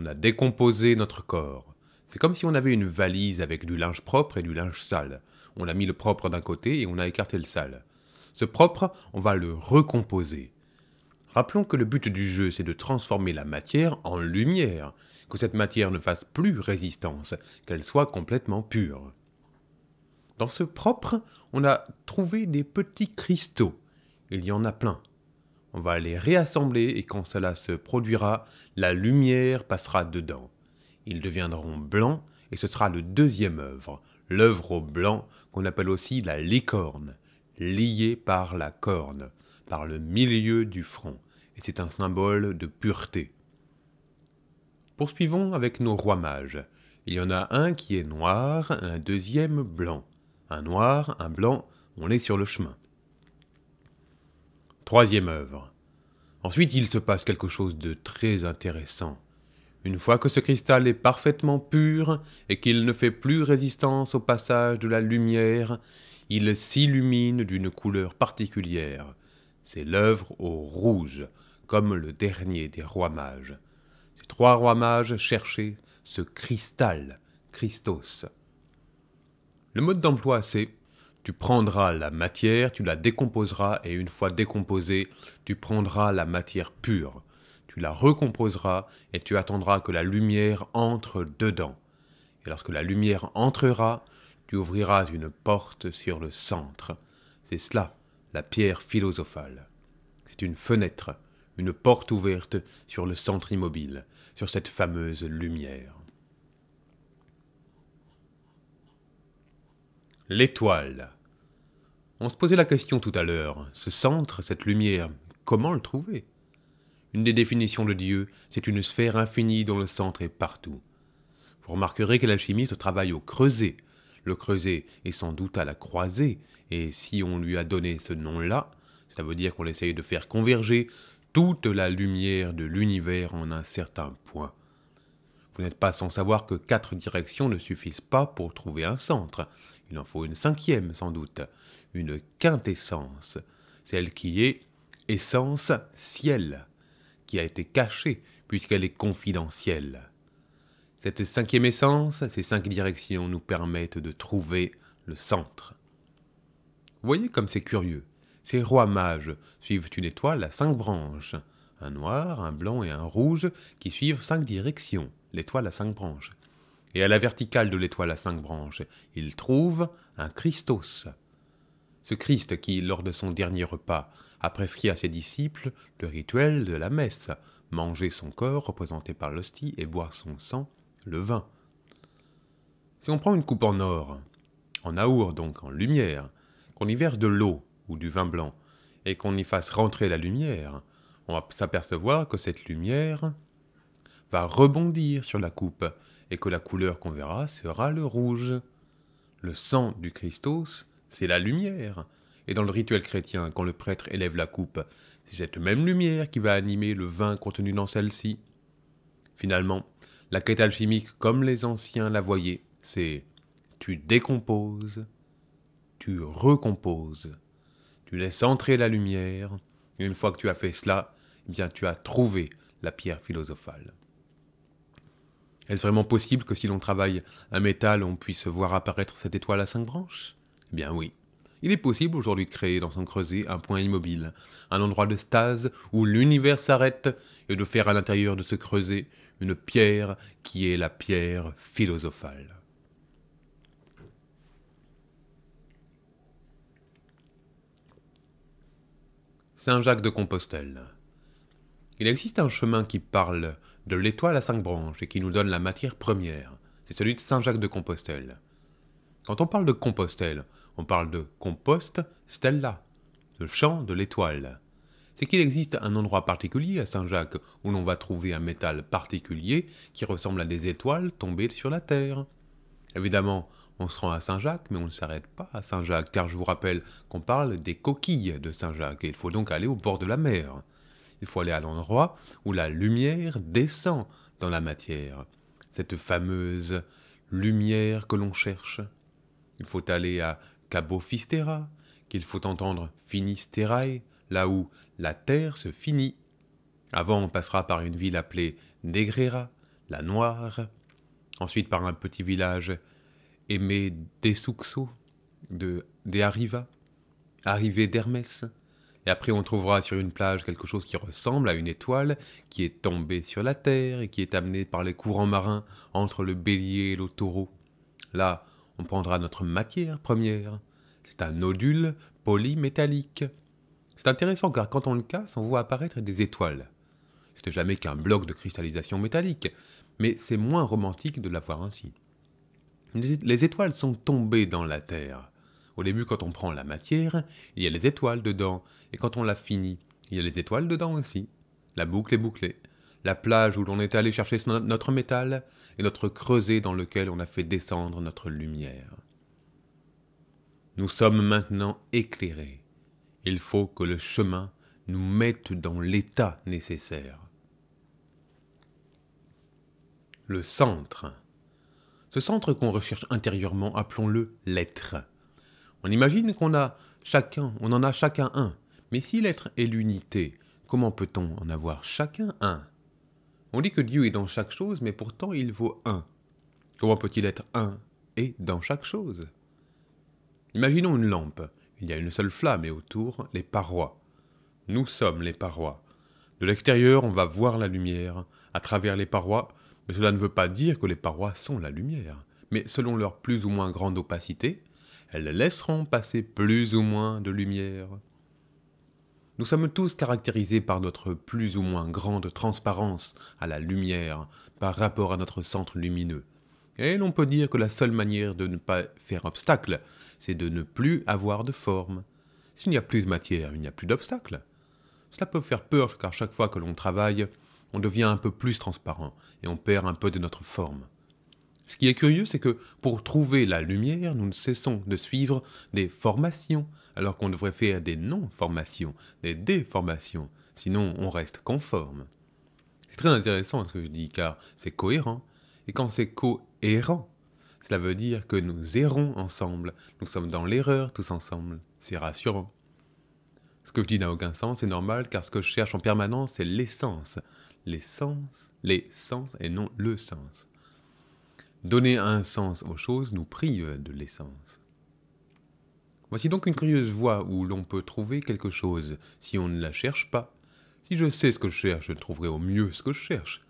On a décomposé notre corps. C'est comme si on avait une valise avec du linge propre et du linge sale. On a mis le propre d'un côté et on a écarté le sale. Ce propre, on va le recomposer. Rappelons que le but du jeu, c'est de transformer la matière en lumière, que cette matière ne fasse plus résistance, qu'elle soit complètement pure. Dans ce propre, on a trouvé des petits cristaux. Il y en a plein. On va les réassembler et quand cela se produira, la lumière passera dedans. Ils deviendront blancs et ce sera le deuxième œuvre, l'œuvre au blanc qu'on appelle aussi la licorne, liée par la corne, par le milieu du front, et c'est un symbole de pureté. Poursuivons avec nos rois mages. Il y en a un qui est noir, un deuxième blanc un noir, un blanc, on est sur le chemin. Troisième œuvre. Ensuite, il se passe quelque chose de très intéressant. Une fois que ce cristal est parfaitement pur et qu'il ne fait plus résistance au passage de la lumière, il s'illumine d'une couleur particulière. C'est l'œuvre au rouge, comme le dernier des rois mages. Ces trois rois mages cherchaient ce cristal, Christos. Le mode d'emploi, c'est tu prendras la matière, tu la décomposeras et une fois décomposée, tu prendras la matière pure. Tu la recomposeras et tu attendras que la lumière entre dedans. Et lorsque la lumière entrera, tu ouvriras une porte sur le centre. C'est cela, la pierre philosophale. C'est une fenêtre, une porte ouverte sur le centre immobile, sur cette fameuse lumière. L'étoile. On se posait la question tout à l'heure, ce centre, cette lumière, comment le trouver Une des définitions de Dieu, c'est une sphère infinie dont le centre est partout. Vous remarquerez que l'alchimiste travaille au creuset. Le creuset est sans doute à la croisée, et si on lui a donné ce nom-là, ça veut dire qu'on essaye de faire converger toute la lumière de l'univers en un certain point. Vous n'êtes pas sans savoir que quatre directions ne suffisent pas pour trouver un centre. Il en faut une cinquième sans doute, une quintessence, celle qui est essence ciel, qui a été cachée puisqu'elle est confidentielle. Cette cinquième essence, ces cinq directions nous permettent de trouver le centre. Voyez comme c'est curieux. Ces rois mages suivent une étoile à cinq branches, un noir, un blanc et un rouge, qui suivent cinq directions, l'étoile à cinq branches et à la verticale de l'étoile à cinq branches, il trouve un Christos. Ce Christ qui, lors de son dernier repas, a prescrit à ses disciples le rituel de la messe, manger son corps représenté par l'hostie et boire son sang, le vin. Si on prend une coupe en or, en aour donc, en lumière, qu'on y verse de l'eau ou du vin blanc, et qu'on y fasse rentrer la lumière, on va s'apercevoir que cette lumière va rebondir sur la coupe et que la couleur qu'on verra sera le rouge. Le sang du Christos, c'est la lumière. Et dans le rituel chrétien, quand le prêtre élève la coupe, c'est cette même lumière qui va animer le vin contenu dans celle-ci. Finalement, la quête alchimique, comme les anciens la voyaient, c'est tu décomposes, tu recomposes, tu laisses entrer la lumière, et une fois que tu as fait cela, eh bien tu as trouvé la pierre philosophale. Est-ce vraiment possible que si l'on travaille un métal, on puisse voir apparaître cette étoile à cinq branches Eh bien oui. Il est possible aujourd'hui de créer dans son creuset un point immobile, un endroit de stase où l'univers s'arrête, et de faire à l'intérieur de ce creuset une pierre qui est la pierre philosophale. Saint Jacques de Compostelle. Il existe un chemin qui parle de l'étoile à cinq branches et qui nous donne la matière première. C'est celui de Saint-Jacques de Compostelle. Quand on parle de Compostelle, on parle de compost stella, le champ de l'étoile. C'est qu'il existe un endroit particulier à Saint-Jacques où l'on va trouver un métal particulier qui ressemble à des étoiles tombées sur la Terre. Évidemment, on se rend à Saint-Jacques, mais on ne s'arrête pas à Saint-Jacques, car je vous rappelle qu'on parle des coquilles de Saint-Jacques, et il faut donc aller au bord de la mer il faut aller à l'endroit où la lumière descend dans la matière, cette fameuse lumière que l'on cherche. Il faut aller à Cabo Fistera, qu'il faut entendre Finisterae, là où la terre se finit. Avant, on passera par une ville appelée Negrera, la Noire, ensuite par un petit village aimé d'Esuxo, de, des Arriva, arrivé d'Hermès, et après, on trouvera sur une plage quelque chose qui ressemble à une étoile qui est tombée sur la terre et qui est amenée par les courants marins entre le bélier et le taureau. Là, on prendra notre matière première. C'est un nodule polymétallique. C'est intéressant car quand on le casse, on voit apparaître des étoiles. Ce n'est jamais qu'un bloc de cristallisation métallique, mais c'est moins romantique de l'avoir ainsi. Les étoiles sont tombées dans la Terre. Au début, quand on prend la matière, il y a les étoiles dedans. Et quand on l'a fini, il y a les étoiles dedans aussi. La boucle est bouclée. La plage où l'on est allé chercher notre métal et notre creuset dans lequel on a fait descendre notre lumière. Nous sommes maintenant éclairés. Il faut que le chemin nous mette dans l'état nécessaire. Le centre. Ce centre qu'on recherche intérieurement, appelons-le l'être. On imagine qu'on a chacun, on en a chacun un. Mais si l'être est l'unité, comment peut-on en avoir chacun un On dit que Dieu est dans chaque chose, mais pourtant il vaut un. Comment peut-il être un et dans chaque chose Imaginons une lampe. Il y a une seule flamme et autour les parois. Nous sommes les parois. De l'extérieur, on va voir la lumière à travers les parois, mais cela ne veut pas dire que les parois sont la lumière. Mais selon leur plus ou moins grande opacité, elles laisseront passer plus ou moins de lumière. Nous sommes tous caractérisés par notre plus ou moins grande transparence à la lumière par rapport à notre centre lumineux. Et l'on peut dire que la seule manière de ne pas faire obstacle, c'est de ne plus avoir de forme. S'il n'y a plus de matière, il n'y a plus d'obstacle. Cela peut faire peur car chaque fois que l'on travaille, on devient un peu plus transparent et on perd un peu de notre forme. Ce qui est curieux, c'est que pour trouver la lumière, nous ne cessons de suivre des formations, alors qu'on devrait faire des non-formations, des déformations, sinon on reste conforme. C'est très intéressant hein, ce que je dis, car c'est cohérent, et quand c'est cohérent, cela veut dire que nous errons ensemble, nous sommes dans l'erreur tous ensemble, c'est rassurant. Ce que je dis n'a aucun sens, c'est normal, car ce que je cherche en permanence, c'est l'essence. les sens, et non le sens. Donner un sens aux choses nous prive de l'essence. Voici donc une curieuse voie où l'on peut trouver quelque chose si on ne la cherche pas. Si je sais ce que je cherche, je trouverai au mieux ce que je cherche.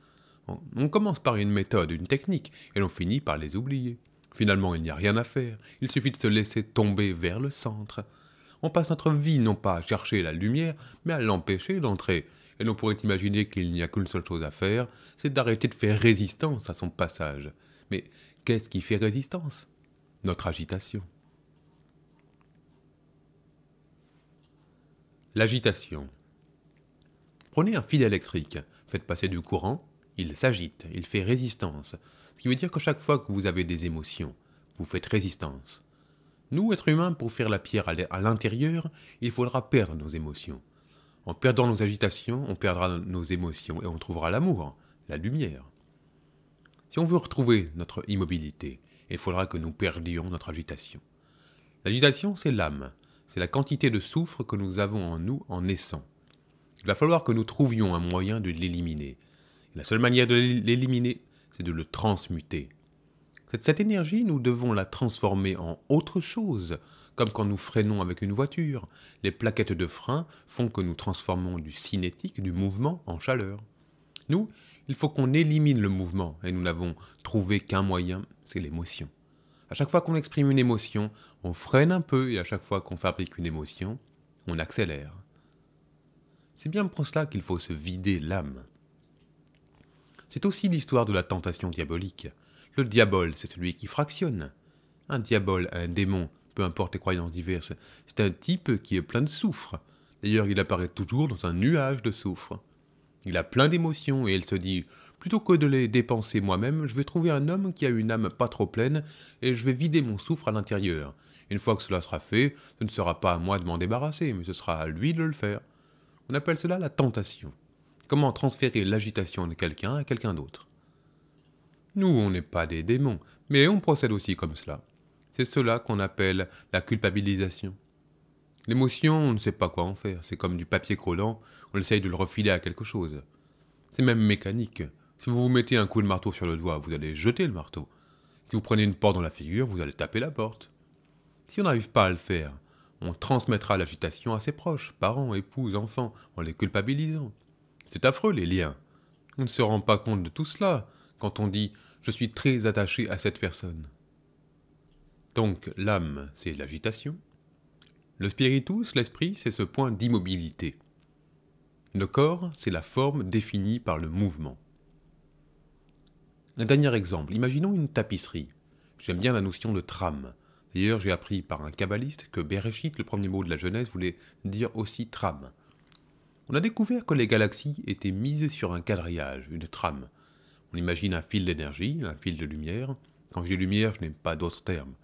On commence par une méthode, une technique, et l'on finit par les oublier. Finalement, il n'y a rien à faire, il suffit de se laisser tomber vers le centre. On passe notre vie non pas à chercher la lumière, mais à l'empêcher d'entrer. Et l'on pourrait imaginer qu'il n'y a qu'une seule chose à faire, c'est d'arrêter de faire résistance à son passage. Mais qu'est-ce qui fait résistance Notre agitation. L'agitation. Prenez un fil électrique, faites passer du courant, il s'agite, il fait résistance, ce qui veut dire que chaque fois que vous avez des émotions, vous faites résistance. Nous, êtres humains, pour faire la pierre à l'intérieur, il faudra perdre nos émotions. En perdant nos agitations, on perdra nos émotions et on trouvera l'amour, la lumière. Si on veut retrouver notre immobilité, il faudra que nous perdions notre agitation. L'agitation, c'est l'âme, c'est la quantité de soufre que nous avons en nous en naissant. Il va falloir que nous trouvions un moyen de l'éliminer. La seule manière de l'éliminer, c'est de le transmuter. Cette, cette, énergie, nous devons la transformer en autre chose, comme quand nous freinons avec une voiture. Les plaquettes de frein font que nous transformons du cinétique, du mouvement, en chaleur. Nous, il faut qu'on élimine le mouvement, et nous n'avons trouvé qu'un moyen, c'est l'émotion. À chaque fois qu'on exprime une émotion, on freine un peu, et à chaque fois qu'on fabrique une émotion, on accélère. C'est bien pour cela qu'il faut se vider l'âme. C'est aussi l'histoire de la tentation diabolique. Le diable, c'est celui qui fractionne. Un diable, un démon, peu importe les croyances diverses, c'est un type qui est plein de soufre. D'ailleurs, il apparaît toujours dans un nuage de soufre. Il a plein d'émotions et elle se dit Plutôt que de les dépenser moi-même, je vais trouver un homme qui a une âme pas trop pleine et je vais vider mon souffre à l'intérieur. Une fois que cela sera fait, ce ne sera pas à moi de m'en débarrasser, mais ce sera à lui de le faire. On appelle cela la tentation. Comment transférer l'agitation de quelqu'un à quelqu'un d'autre Nous, on n'est pas des démons, mais on procède aussi comme cela. C'est cela qu'on appelle la culpabilisation. L'émotion, on ne sait pas quoi en faire. C'est comme du papier collant, on essaye de le refiler à quelque chose. C'est même mécanique. Si vous vous mettez un coup de marteau sur le doigt, vous allez jeter le marteau. Si vous prenez une porte dans la figure, vous allez taper la porte. Si on n'arrive pas à le faire, on transmettra l'agitation à ses proches, parents, épouses, enfants, en les culpabilisant. C'est affreux les liens. On ne se rend pas compte de tout cela quand on dit je suis très attaché à cette personne. Donc l'âme, c'est l'agitation, le spiritus, l'esprit, c'est ce point d'immobilité. Le corps, c'est la forme définie par le mouvement. Un dernier exemple, imaginons une tapisserie. J'aime bien la notion de trame. D'ailleurs, j'ai appris par un kabbaliste que Bereshit, le premier mot de la Genèse, voulait dire aussi trame. On a découvert que les galaxies étaient mises sur un quadrillage, une trame. On imagine un fil d'énergie, un fil de lumière. Quand je dis lumière, je n'aime pas d'autres termes.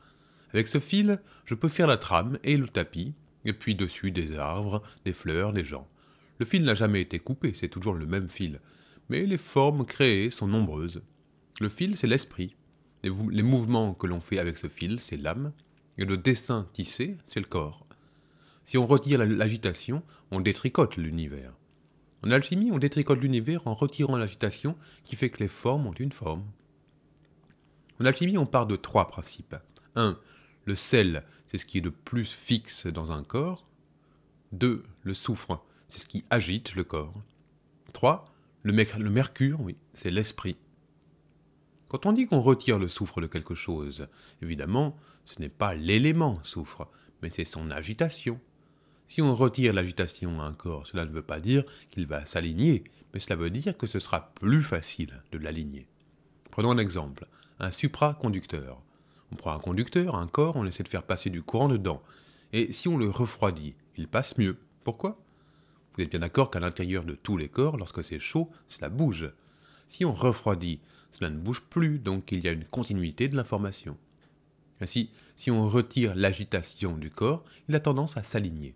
Avec ce fil, je peux faire la trame et le tapis, et puis dessus des arbres, des fleurs, des gens. Le fil n'a jamais été coupé, c'est toujours le même fil, mais les formes créées sont nombreuses. Le fil, c'est l'esprit. Les, mouvements que l'on fait avec ce fil, c'est l'âme, et le dessin tissé, c'est le corps. Si on retire l'agitation, on détricote l'univers. En alchimie, on détricote l'univers en retirant l'agitation qui fait que les formes ont une forme. En alchimie, on part de trois principes. 1. Le sel, c'est ce qui est le plus fixe dans un corps. 2. Le soufre, c'est ce qui agite le corps. 3. Le, mercure, oui, c'est l'esprit. Quand on dit qu'on retire le soufre de quelque chose, évidemment, ce n'est pas l'élément soufre, mais c'est son agitation. Si on retire l'agitation à un corps, cela ne veut pas dire qu'il va s'aligner, mais cela veut dire que ce sera plus facile de l'aligner. Prenons un exemple, un supraconducteur. On prend un conducteur, un corps, on essaie de faire passer du courant dedans. Et si on le refroidit, il passe mieux. Pourquoi Vous êtes bien d'accord qu'à l'intérieur de tous les corps, lorsque c'est chaud, cela bouge. Si on refroidit, cela ne bouge plus, donc il y a une continuité de l'information. Ainsi, si on retire l'agitation du corps, il a tendance à s'aligner.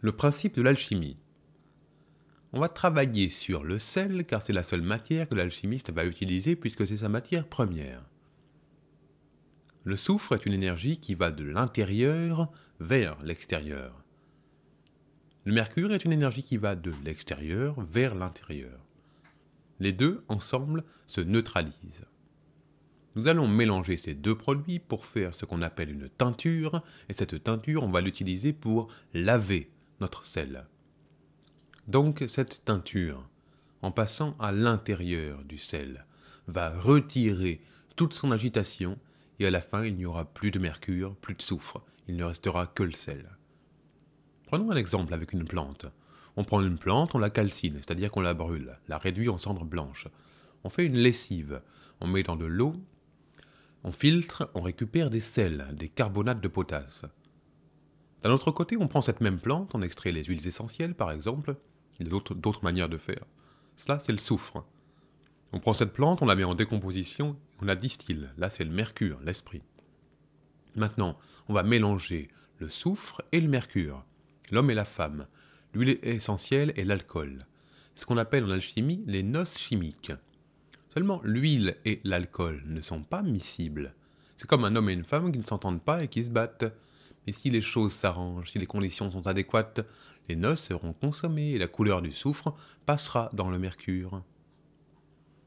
Le principe de l'alchimie. On va travailler sur le sel car c'est la seule matière que l'alchimiste va utiliser puisque c'est sa matière première. Le soufre est une énergie qui va de l'intérieur vers l'extérieur. Le mercure est une énergie qui va de l'extérieur vers l'intérieur. Les deux ensemble se neutralisent. Nous allons mélanger ces deux produits pour faire ce qu'on appelle une teinture, et cette teinture, on va l'utiliser pour laver notre sel. Donc cette teinture, en passant à l'intérieur du sel, va retirer toute son agitation et à la fin il n'y aura plus de mercure, plus de soufre, il ne restera que le sel. Prenons un exemple avec une plante. On prend une plante, on la calcine, c'est-à-dire qu'on la brûle, la réduit en cendre blanche. On fait une lessive, on met dans de l'eau, on filtre, on récupère des sels, des carbonates de potasse. D'un autre côté, on prend cette même plante, on extrait les huiles essentielles par exemple, il y a d'autres manières de faire. Cela, c'est le soufre. On prend cette plante, on la met en décomposition on la distille, là c'est le mercure, l'esprit. Maintenant, on va mélanger le soufre et le mercure, l'homme et la femme, l'huile essentielle et l'alcool, ce qu'on appelle en alchimie les noces chimiques. Seulement, l'huile et l'alcool ne sont pas miscibles. C'est comme un homme et une femme qui ne s'entendent pas et qui se battent. Mais si les choses s'arrangent, si les conditions sont adéquates, les noces seront consommées et la couleur du soufre passera dans le mercure.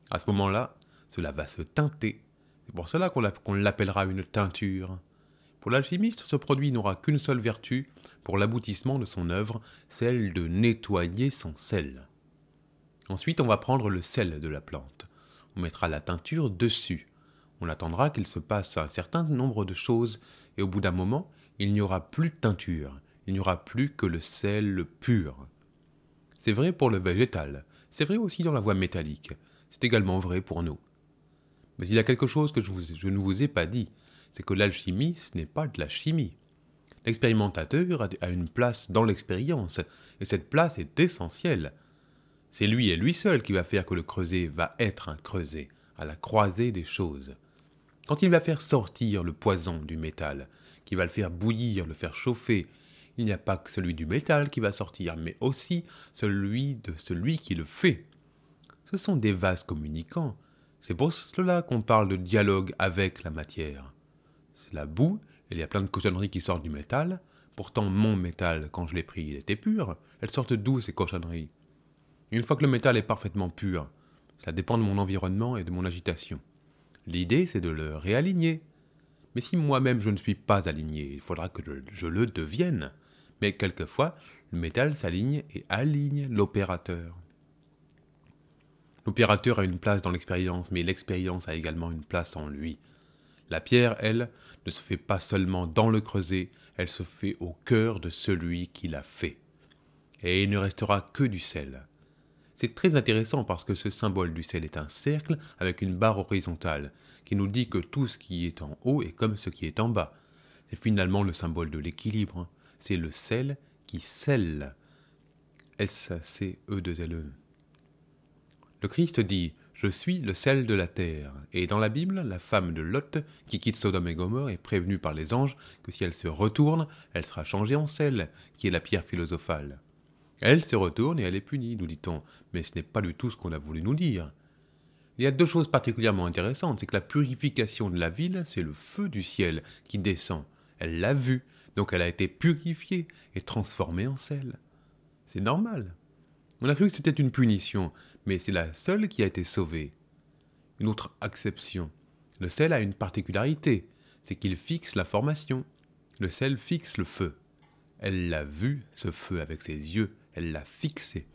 À ce moment-là, cela va se teinter. C'est pour cela qu'on l'appellera une teinture. Pour l'alchimiste, ce produit n'aura qu'une seule vertu pour l'aboutissement de son œuvre, celle de nettoyer son sel. Ensuite, on va prendre le sel de la plante. On mettra la teinture dessus. On attendra qu'il se passe un certain nombre de choses et au bout d'un moment, il n'y aura plus de teinture. Il n'y aura plus que le sel pur. C'est vrai pour le végétal. C'est vrai aussi dans la voie métallique. C'est également vrai pour nous. Mais il y a quelque chose que je, ne vous ai pas dit, c'est que l'alchimie, ce n'est pas de la chimie. L'expérimentateur a une place dans l'expérience, et cette place est essentielle. C'est lui et lui seul qui va faire que le creuset va être un creuset, à la croisée des choses. Quand il va faire sortir le poison du métal, qui va le faire bouillir, le faire chauffer, il n'y a pas que celui du métal qui va sortir, mais aussi celui de celui qui le fait. Ce sont des vases communicants, c'est pour cela qu'on parle de dialogue avec la matière. C'est la boue, il y a plein de cochonneries qui sortent du métal. Pourtant, mon métal, quand je l'ai pris, il était pur. Elles sortent d'où ces cochonneries Une fois que le métal est parfaitement pur, ça dépend de mon environnement et de mon agitation. L'idée, c'est de le réaligner. Mais si moi-même je ne suis pas aligné, il faudra que je le devienne. Mais quelquefois, le métal s'aligne et aligne l'opérateur. L'opérateur a une place dans l'expérience, mais l'expérience a également une place en lui. La pierre, elle, ne se fait pas seulement dans le creuset, elle se fait au cœur de celui qui l'a fait. Et il ne restera que du sel. C'est très intéressant parce que ce symbole du sel est un cercle avec une barre horizontale qui nous dit que tout ce qui est en haut est comme ce qui est en bas. C'est finalement le symbole de l'équilibre. Hein. C'est le sel qui scelle. S-C-E-2-L-E. e 2 l le Christ dit Je suis le sel de la terre. Et dans la Bible, la femme de Lot, qui quitte Sodome et Gomorre, est prévenue par les anges que si elle se retourne, elle sera changée en sel, qui est la pierre philosophale. Elle se retourne et elle est punie, nous dit-on, mais ce n'est pas du tout ce qu'on a voulu nous dire. Il y a deux choses particulièrement intéressantes, c'est que la purification de la ville, c'est le feu du ciel qui descend. Elle l'a vu, donc elle a été purifiée et transformée en sel. C'est normal. On a cru que c'était une punition, mais c'est la seule qui a été sauvée. Une autre exception. Le sel a une particularité, c'est qu'il fixe la formation. Le sel fixe le feu. Elle l'a vu, ce feu, avec ses yeux, elle l'a fixé.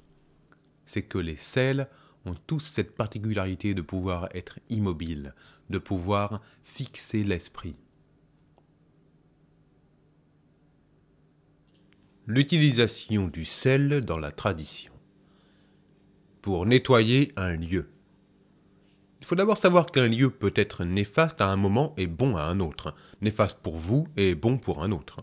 C'est que les sels ont tous cette particularité de pouvoir être immobiles, de pouvoir fixer l'esprit. L'utilisation du sel dans la tradition pour nettoyer un lieu. Il faut d'abord savoir qu'un lieu peut être néfaste à un moment et bon à un autre, néfaste pour vous et bon pour un autre.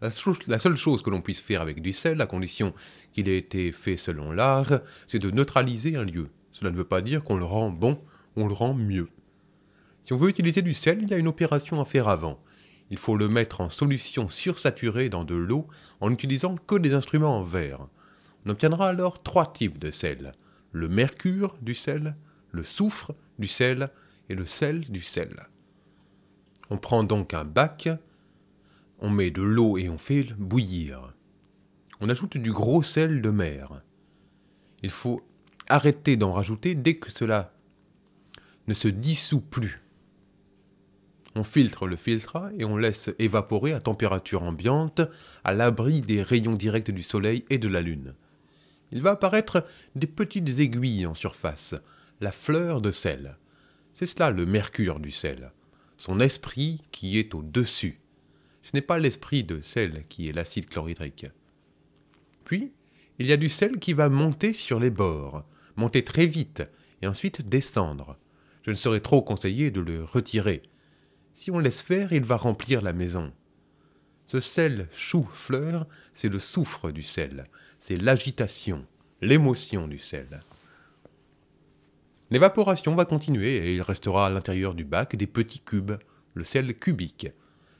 La, seule chose que l'on puisse faire avec du sel, à condition qu'il ait été fait selon l'art, c'est de neutraliser un lieu. Cela ne veut pas dire qu'on le rend bon, on le rend mieux. Si on veut utiliser du sel, il y a une opération à faire avant. Il faut le mettre en solution sursaturée dans de l'eau en utilisant que des instruments en verre. On obtiendra alors trois types de sel le mercure du sel, le soufre du sel et le sel du sel. On prend donc un bac, on met de l'eau et on fait bouillir. On ajoute du gros sel de mer. Il faut arrêter d'en rajouter dès que cela ne se dissout plus. On filtre le filtre et on laisse évaporer à température ambiante, à l'abri des rayons directs du soleil et de la lune il va apparaître des petites aiguilles en surface, la fleur de sel. C'est cela le mercure du sel, son esprit qui est au-dessus. Ce n'est pas l'esprit de sel qui est l'acide chlorhydrique. Puis, il y a du sel qui va monter sur les bords, monter très vite, et ensuite descendre. Je ne serais trop conseillé de le retirer. Si on laisse faire, il va remplir la maison. Ce sel chou-fleur, c'est le soufre du sel c'est l'agitation, l'émotion du sel. L'évaporation va continuer et il restera à l'intérieur du bac des petits cubes, le sel cubique.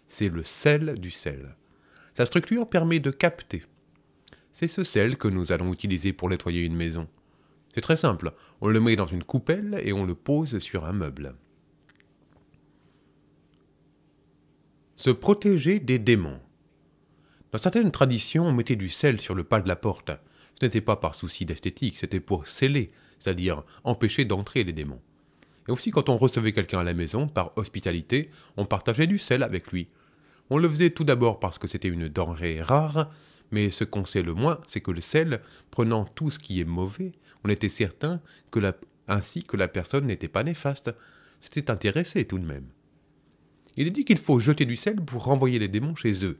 C'est le sel du sel. Sa structure permet de capter. C'est ce sel que nous allons utiliser pour nettoyer une maison. C'est très simple, on le met dans une coupelle et on le pose sur un meuble. Se protéger des démons. Dans certaines traditions, on mettait du sel sur le pas de la porte. Ce n'était pas par souci d'esthétique, c'était pour sceller, c'est-à-dire empêcher d'entrer les démons. Et aussi quand on recevait quelqu'un à la maison, par hospitalité, on partageait du sel avec lui. On le faisait tout d'abord parce que c'était une denrée rare, mais ce qu'on sait le moins, c'est que le sel, prenant tout ce qui est mauvais, on était certain que ainsi que la personne n'était pas néfaste. C'était intéressé tout de même. Il est dit qu'il faut jeter du sel pour renvoyer les démons chez eux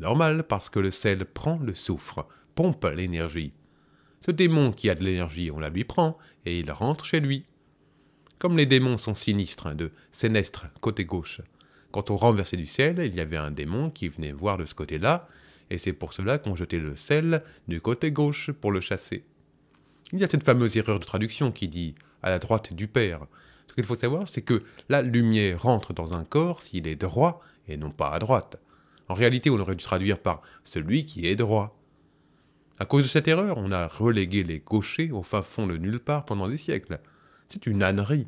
normal parce que le sel prend le soufre, pompe l'énergie. Ce démon qui a de l'énergie, on la lui prend et il rentre chez lui. Comme les démons sont sinistres, hein, de sénestres côté gauche. Quand on renversait du ciel, il y avait un démon qui venait voir de ce côté-là, et c'est pour cela qu'on jetait le sel du côté gauche pour le chasser. Il y a cette fameuse erreur de traduction qui dit à la droite du Père. Ce qu'il faut savoir, c'est que la lumière rentre dans un corps s'il est droit et non pas à droite. En réalité, on aurait dû traduire par celui qui est droit. À cause de cette erreur, on a relégué les gauchers au fin fond de nulle part pendant des siècles. C'est une ânerie.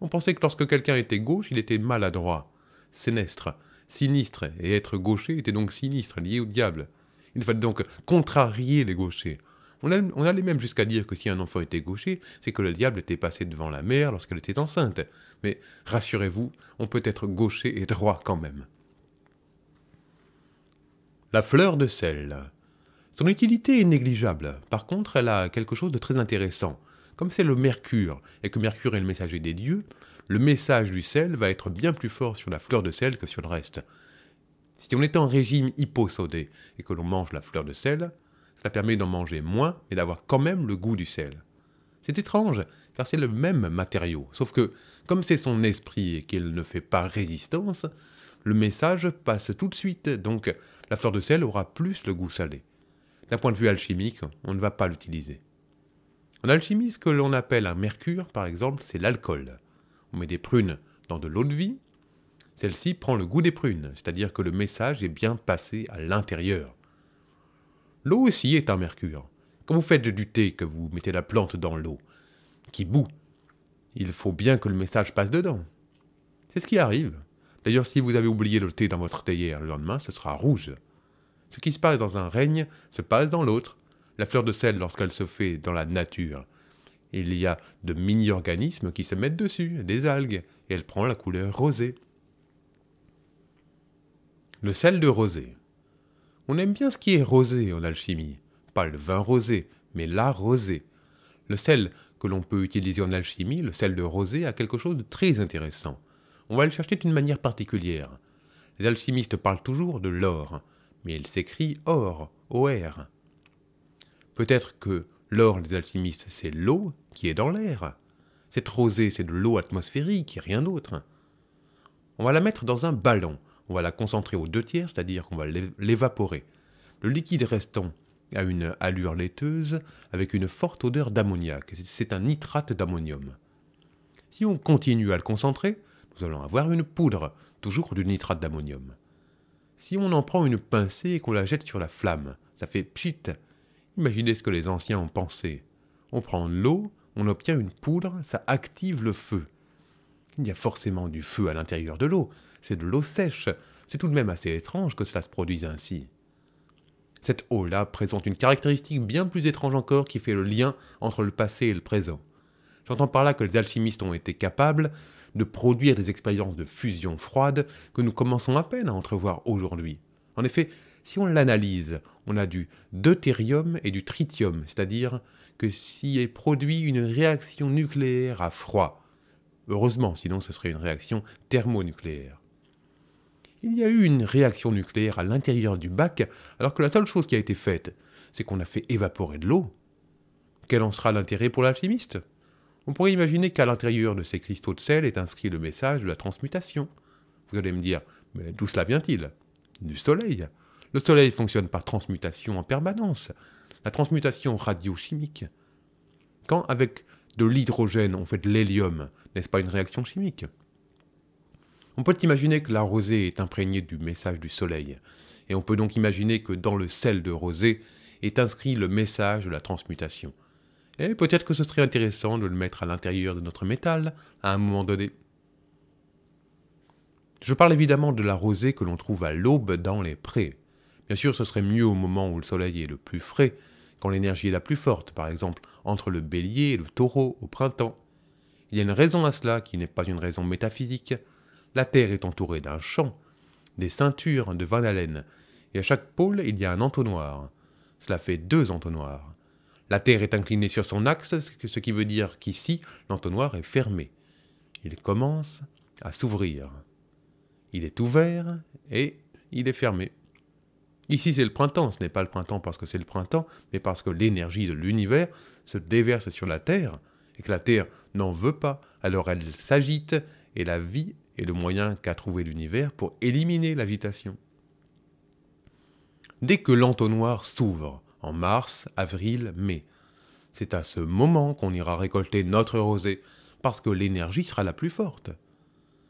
On pensait que lorsque quelqu'un était gauche, il était maladroit, sénestre, sinistre, et être gaucher était donc sinistre, lié au diable. Il fallait donc contrarier les gauchers. On, on allait même jusqu'à dire que si un enfant était gaucher, c'est que le diable était passé devant la mère lorsqu'elle était enceinte. Mais rassurez-vous, on peut être gaucher et droit quand même. La fleur de sel. Son utilité est négligeable. Par contre, elle a quelque chose de très intéressant. Comme c'est le mercure, et que mercure est le messager des dieux, le message du sel va être bien plus fort sur la fleur de sel que sur le reste. Si on est en régime hyposodé et que l'on mange la fleur de sel, cela permet d'en manger moins et d'avoir quand même le goût du sel. C'est étrange, car c'est le même matériau, sauf que, comme c'est son esprit et qu'il ne fait pas résistance, le message passe tout de suite, donc la fleur de sel aura plus le goût salé. D'un point de vue alchimique, on ne va pas l'utiliser. En alchimie, ce que l'on appelle un mercure, par exemple, c'est l'alcool. On met des prunes dans de l'eau de vie. Celle-ci prend le goût des prunes, c'est-à-dire que le message est bien passé à l'intérieur. L'eau aussi est un mercure. Quand vous faites du thé, que vous mettez la plante dans l'eau, qui bout, il faut bien que le message passe dedans. C'est ce qui arrive. D'ailleurs, si vous avez oublié le thé dans votre théière le lendemain, ce sera rouge. Ce qui se passe dans un règne se passe dans l'autre. La fleur de sel, lorsqu'elle se fait dans la nature, il y a de mini-organismes qui se mettent dessus, des algues, et elle prend la couleur rosée. Le sel de rosée. On aime bien ce qui est rosé en alchimie. Pas le vin rosé, mais la rosée. Le sel que l'on peut utiliser en alchimie, le sel de rosée, a quelque chose de très intéressant on va le chercher d'une manière particulière. Les alchimistes parlent toujours de l'or, mais il s'écrit or, OR. Peut-être que l'or des alchimistes, c'est l'eau qui est dans l'air. Cette rosée, c'est de l'eau atmosphérique et rien d'autre. On va la mettre dans un ballon, on va la concentrer aux deux tiers, c'est-à-dire qu'on va l'évaporer. Le liquide restant a une allure laiteuse avec une forte odeur d'ammoniac, c'est un nitrate d'ammonium. Si on continue à le concentrer, nous allons avoir une poudre, toujours du nitrate d'ammonium. Si on en prend une pincée et qu'on la jette sur la flamme, ça fait pchit. Imaginez ce que les anciens ont pensé. On prend de l'eau, on obtient une poudre, ça active le feu. Il y a forcément du feu à l'intérieur de l'eau, c'est de l'eau sèche. C'est tout de même assez étrange que cela se produise ainsi. Cette eau-là présente une caractéristique bien plus étrange encore qui fait le lien entre le passé et le présent. J'entends par là que les alchimistes ont été capables de produire des expériences de fusion froide que nous commençons à peine à entrevoir aujourd'hui. En effet, si on l'analyse, on a du deutérium et du tritium, c'est-à-dire que s'y est produit une réaction nucléaire à froid. Heureusement, sinon ce serait une réaction thermonucléaire. Il y a eu une réaction nucléaire à l'intérieur du bac, alors que la seule chose qui a été faite, c'est qu'on a fait évaporer de l'eau. Quel en sera l'intérêt pour l'alchimiste on pourrait imaginer qu'à l'intérieur de ces cristaux de sel est inscrit le message de la transmutation. Vous allez me dire, mais d'où cela vient-il Du Soleil. Le Soleil fonctionne par transmutation en permanence. La transmutation radiochimique. Quand avec de l'hydrogène on fait de l'hélium, n'est-ce pas une réaction chimique On peut imaginer que la rosée est imprégnée du message du Soleil. Et on peut donc imaginer que dans le sel de rosée est inscrit le message de la transmutation. Et peut-être que ce serait intéressant de le mettre à l'intérieur de notre métal à un moment donné. Je parle évidemment de la rosée que l'on trouve à l'aube dans les prés. Bien sûr, ce serait mieux au moment où le soleil est le plus frais, quand l'énergie est la plus forte, par exemple entre le bélier et le taureau au printemps. Il y a une raison à cela qui n'est pas une raison métaphysique. La Terre est entourée d'un champ, des ceintures de Van Allen, et à chaque pôle il y a un entonnoir. Cela fait deux entonnoirs. La Terre est inclinée sur son axe, ce qui veut dire qu'ici, l'entonnoir est fermé. Il commence à s'ouvrir. Il est ouvert et il est fermé. Ici, c'est le printemps. Ce n'est pas le printemps parce que c'est le printemps, mais parce que l'énergie de l'univers se déverse sur la Terre et que la Terre n'en veut pas. Alors elle s'agite et la vie est le moyen qu'a trouvé l'univers pour éliminer l'agitation. Dès que l'entonnoir s'ouvre, en mars, avril, mai. C'est à ce moment qu'on ira récolter notre rosée, parce que l'énergie sera la plus forte.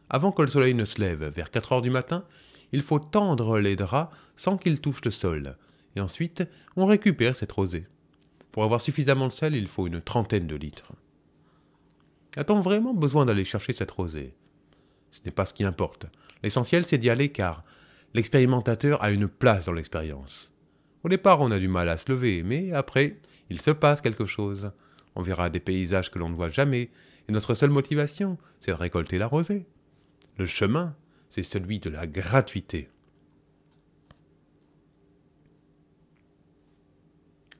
Avant que le soleil ne se lève, vers 4 heures du matin, il faut tendre les draps sans qu'ils touchent le sol, et ensuite on récupère cette rosée. Pour avoir suffisamment de sel, il faut une trentaine de litres. A-t-on vraiment besoin d'aller chercher cette rosée Ce n'est pas ce qui importe. L'essentiel, c'est d'y aller car l'expérimentateur a une place dans l'expérience. Au départ, on a du mal à se lever, mais après, il se passe quelque chose. On verra des paysages que l'on ne voit jamais, et notre seule motivation, c'est de récolter la rosée. Le chemin, c'est celui de la gratuité.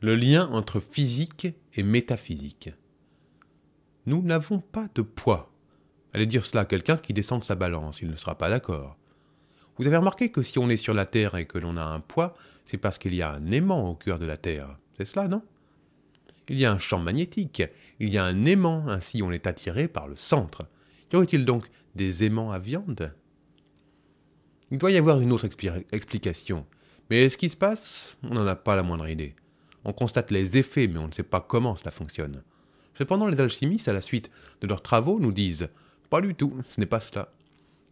Le lien entre physique et métaphysique. Nous n'avons pas de poids. Allez dire cela à quelqu'un qui descend de sa balance, il ne sera pas d'accord. Vous avez remarqué que si on est sur la Terre et que l'on a un poids, c'est parce qu'il y a un aimant au cœur de la Terre. C'est cela, non Il y a un champ magnétique, il y a un aimant, ainsi on est attiré par le centre. Y aurait-il donc des aimants à viande Il doit y avoir une autre explication. Mais ce qui se passe, on n'en a pas la moindre idée. On constate les effets, mais on ne sait pas comment cela fonctionne. Cependant, les alchimistes, à la suite de leurs travaux, nous disent Pas du tout, ce n'est pas cela.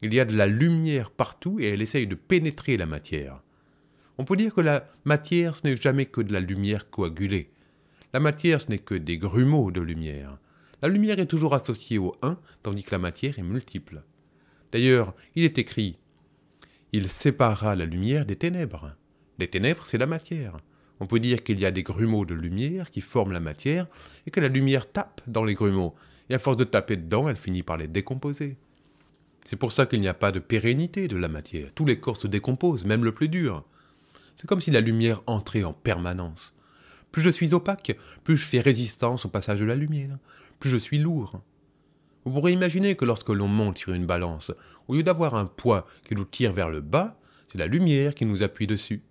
Il y a de la lumière partout et elle essaye de pénétrer la matière. On peut dire que la matière, ce n'est jamais que de la lumière coagulée. La matière, ce n'est que des grumeaux de lumière. La lumière est toujours associée au 1, tandis que la matière est multiple. D'ailleurs, il est écrit Il sépara la lumière des ténèbres. Les ténèbres, c'est la matière. On peut dire qu'il y a des grumeaux de lumière qui forment la matière et que la lumière tape dans les grumeaux. Et à force de taper dedans, elle finit par les décomposer. C'est pour ça qu'il n'y a pas de pérennité de la matière. Tous les corps se décomposent, même le plus dur. C'est comme si la lumière entrait en permanence. Plus je suis opaque, plus je fais résistance au passage de la lumière, plus je suis lourd. Vous pourrez imaginer que lorsque l'on monte sur une balance, au lieu d'avoir un poids qui nous tire vers le bas, c'est la lumière qui nous appuie dessus.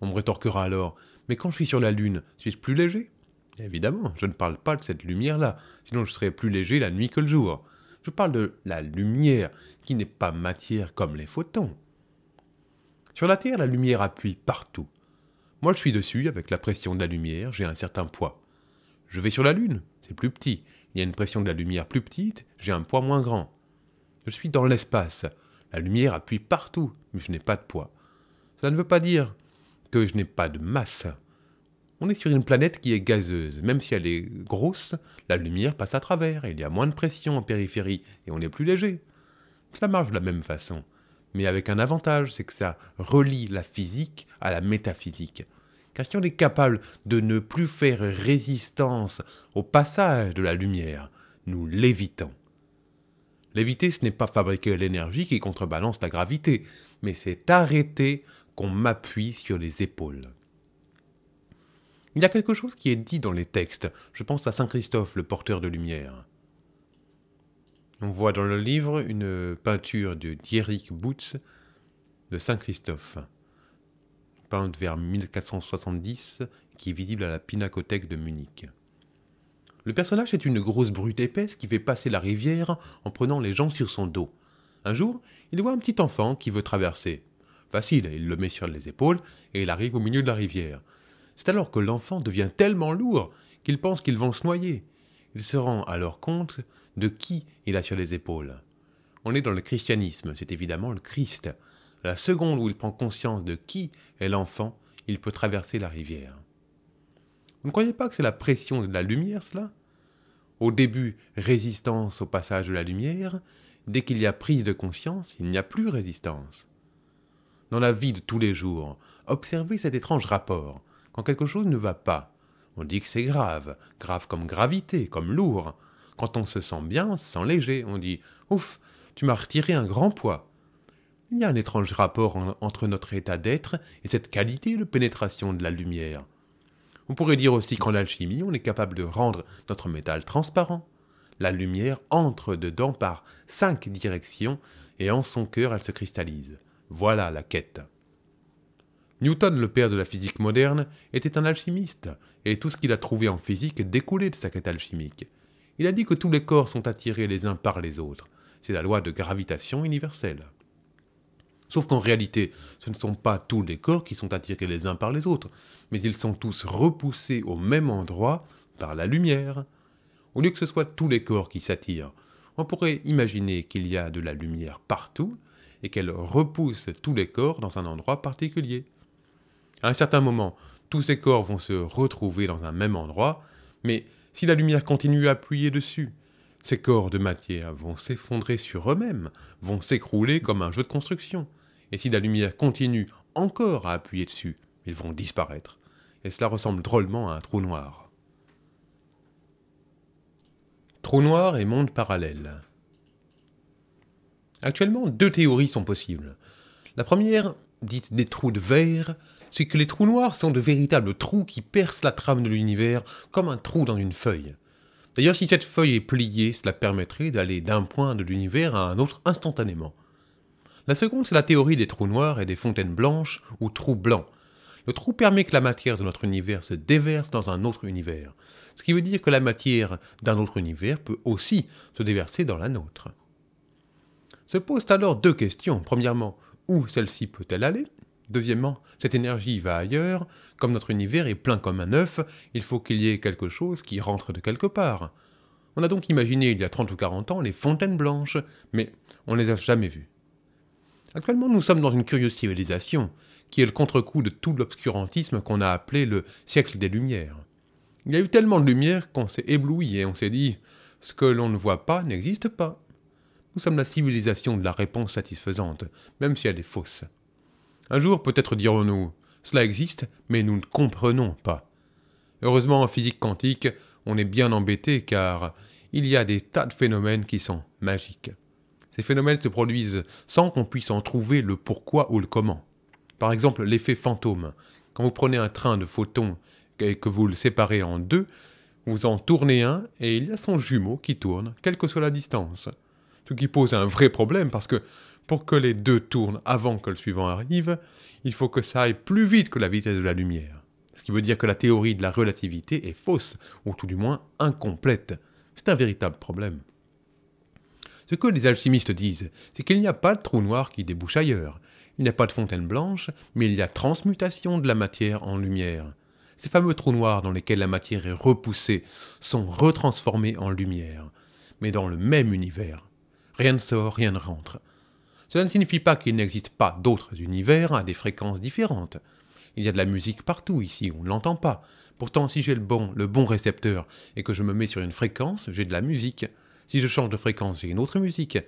On me rétorquera alors, mais quand je suis sur la Lune, suis-je plus léger Évidemment, je ne parle pas de cette lumière-là, sinon je serais plus léger la nuit que le jour. Je parle de la lumière, qui n'est pas matière comme les photons. Sur la Terre, la lumière appuie partout. Moi, je suis dessus avec la pression de la lumière, j'ai un certain poids. Je vais sur la Lune, c'est plus petit. Il y a une pression de la lumière plus petite, j'ai un poids moins grand. Je suis dans l'espace. La lumière appuie partout, mais je n'ai pas de poids. Ça ne veut pas dire que je n'ai pas de masse. On est sur une planète qui est gazeuse. Même si elle est grosse, la lumière passe à travers, il y a moins de pression en périphérie, et on est plus léger. Ça marche de la même façon mais avec un avantage, c'est que ça relie la physique à la métaphysique. Car si on est capable de ne plus faire résistance au passage de la lumière, nous l'évitons. L'éviter, ce n'est pas fabriquer l'énergie qui contrebalance la gravité, mais c'est arrêter qu'on m'appuie sur les épaules. Il y a quelque chose qui est dit dans les textes, je pense à Saint Christophe, le porteur de lumière. On voit dans le livre une peinture de Dierick Boots de Saint-Christophe, peinte vers 1470, qui est visible à la Pinacothèque de Munich. Le personnage est une grosse brute épaisse qui fait passer la rivière en prenant les gens sur son dos. Un jour, il voit un petit enfant qui veut traverser. Facile, il le met sur les épaules et il arrive au milieu de la rivière. C'est alors que l'enfant devient tellement lourd qu'il pense qu'ils vont se noyer. Il se rend alors compte de qui il a sur les épaules. On est dans le christianisme, c'est évidemment le Christ. La seconde où il prend conscience de qui est l'enfant, il peut traverser la rivière. Vous ne croyez pas que c'est la pression de la lumière, cela Au début, résistance au passage de la lumière, dès qu'il y a prise de conscience, il n'y a plus résistance. Dans la vie de tous les jours, observez cet étrange rapport. Quand quelque chose ne va pas, on dit que c'est grave, grave comme gravité, comme lourd, quand on se sent bien, on se sent léger, on dit Ouf, tu m'as retiré un grand poids. Il y a un étrange rapport entre notre état d'être et cette qualité de pénétration de la lumière. On pourrait dire aussi qu'en alchimie, on est capable de rendre notre métal transparent. La lumière entre dedans par cinq directions et en son cœur elle se cristallise. Voilà la quête. Newton, le père de la physique moderne, était un alchimiste, et tout ce qu'il a trouvé en physique découlait de sa quête alchimique. Il a dit que tous les corps sont attirés les uns par les autres. C'est la loi de gravitation universelle. Sauf qu'en réalité, ce ne sont pas tous les corps qui sont attirés les uns par les autres, mais ils sont tous repoussés au même endroit par la lumière. Au lieu que ce soit tous les corps qui s'attirent, on pourrait imaginer qu'il y a de la lumière partout et qu'elle repousse tous les corps dans un endroit particulier. À un certain moment, tous ces corps vont se retrouver dans un même endroit, mais si la lumière continue à appuyer dessus. Ces corps de matière vont s'effondrer sur eux-mêmes, vont s'écrouler comme un jeu de construction. Et si la lumière continue encore à appuyer dessus, ils vont disparaître. Et cela ressemble drôlement à un trou noir. Trou noir et monde parallèle. Actuellement, deux théories sont possibles. La première, dite des trous de verre, c'est que les trous noirs sont de véritables trous qui percent la trame de l'univers comme un trou dans une feuille. D'ailleurs, si cette feuille est pliée, cela permettrait d'aller d'un point de l'univers à un autre instantanément. La seconde, c'est la théorie des trous noirs et des fontaines blanches ou trous blancs. Le trou permet que la matière de notre univers se déverse dans un autre univers, ce qui veut dire que la matière d'un autre univers peut aussi se déverser dans la nôtre. Se posent alors deux questions. Premièrement, où celle-ci peut-elle aller Deuxièmement, cette énergie va ailleurs, comme notre univers est plein comme un œuf, il faut qu'il y ait quelque chose qui rentre de quelque part. On a donc imaginé il y a 30 ou 40 ans les fontaines blanches, mais on ne les a jamais vues. Actuellement, nous sommes dans une curieuse civilisation, qui est le contre-coup de tout l'obscurantisme qu'on a appelé le siècle des Lumières. Il y a eu tellement de lumière qu'on s'est ébloui et on s'est dit ce que l'on ne voit pas n'existe pas. Nous sommes la civilisation de la réponse satisfaisante, même si elle est fausse. Un jour, peut-être dirons-nous, cela existe, mais nous ne comprenons pas. Heureusement, en physique quantique, on est bien embêté car il y a des tas de phénomènes qui sont magiques. Ces phénomènes se produisent sans qu'on puisse en trouver le pourquoi ou le comment. Par exemple, l'effet fantôme. Quand vous prenez un train de photons et que vous le séparez en deux, vous en tournez un et il y a son jumeau qui tourne, quelle que soit la distance. Ce qui pose un vrai problème parce que pour que les deux tournent avant que le suivant arrive, il faut que ça aille plus vite que la vitesse de la lumière. Ce qui veut dire que la théorie de la relativité est fausse, ou tout du moins incomplète. C'est un véritable problème. Ce que les alchimistes disent, c'est qu'il n'y a pas de trou noir qui débouche ailleurs. Il n'y a pas de fontaine blanche, mais il y a transmutation de la matière en lumière. Ces fameux trous noirs dans lesquels la matière est repoussée sont retransformés en lumière, mais dans le même univers. Rien ne sort, rien ne rentre. Cela ne signifie pas qu'il n'existe pas d'autres univers à des fréquences différentes. Il y a de la musique partout ici, on ne l'entend pas. Pourtant, si j'ai le bon, le bon récepteur et que je me mets sur une fréquence, j'ai de la musique. Si je change de fréquence, j'ai une autre musique.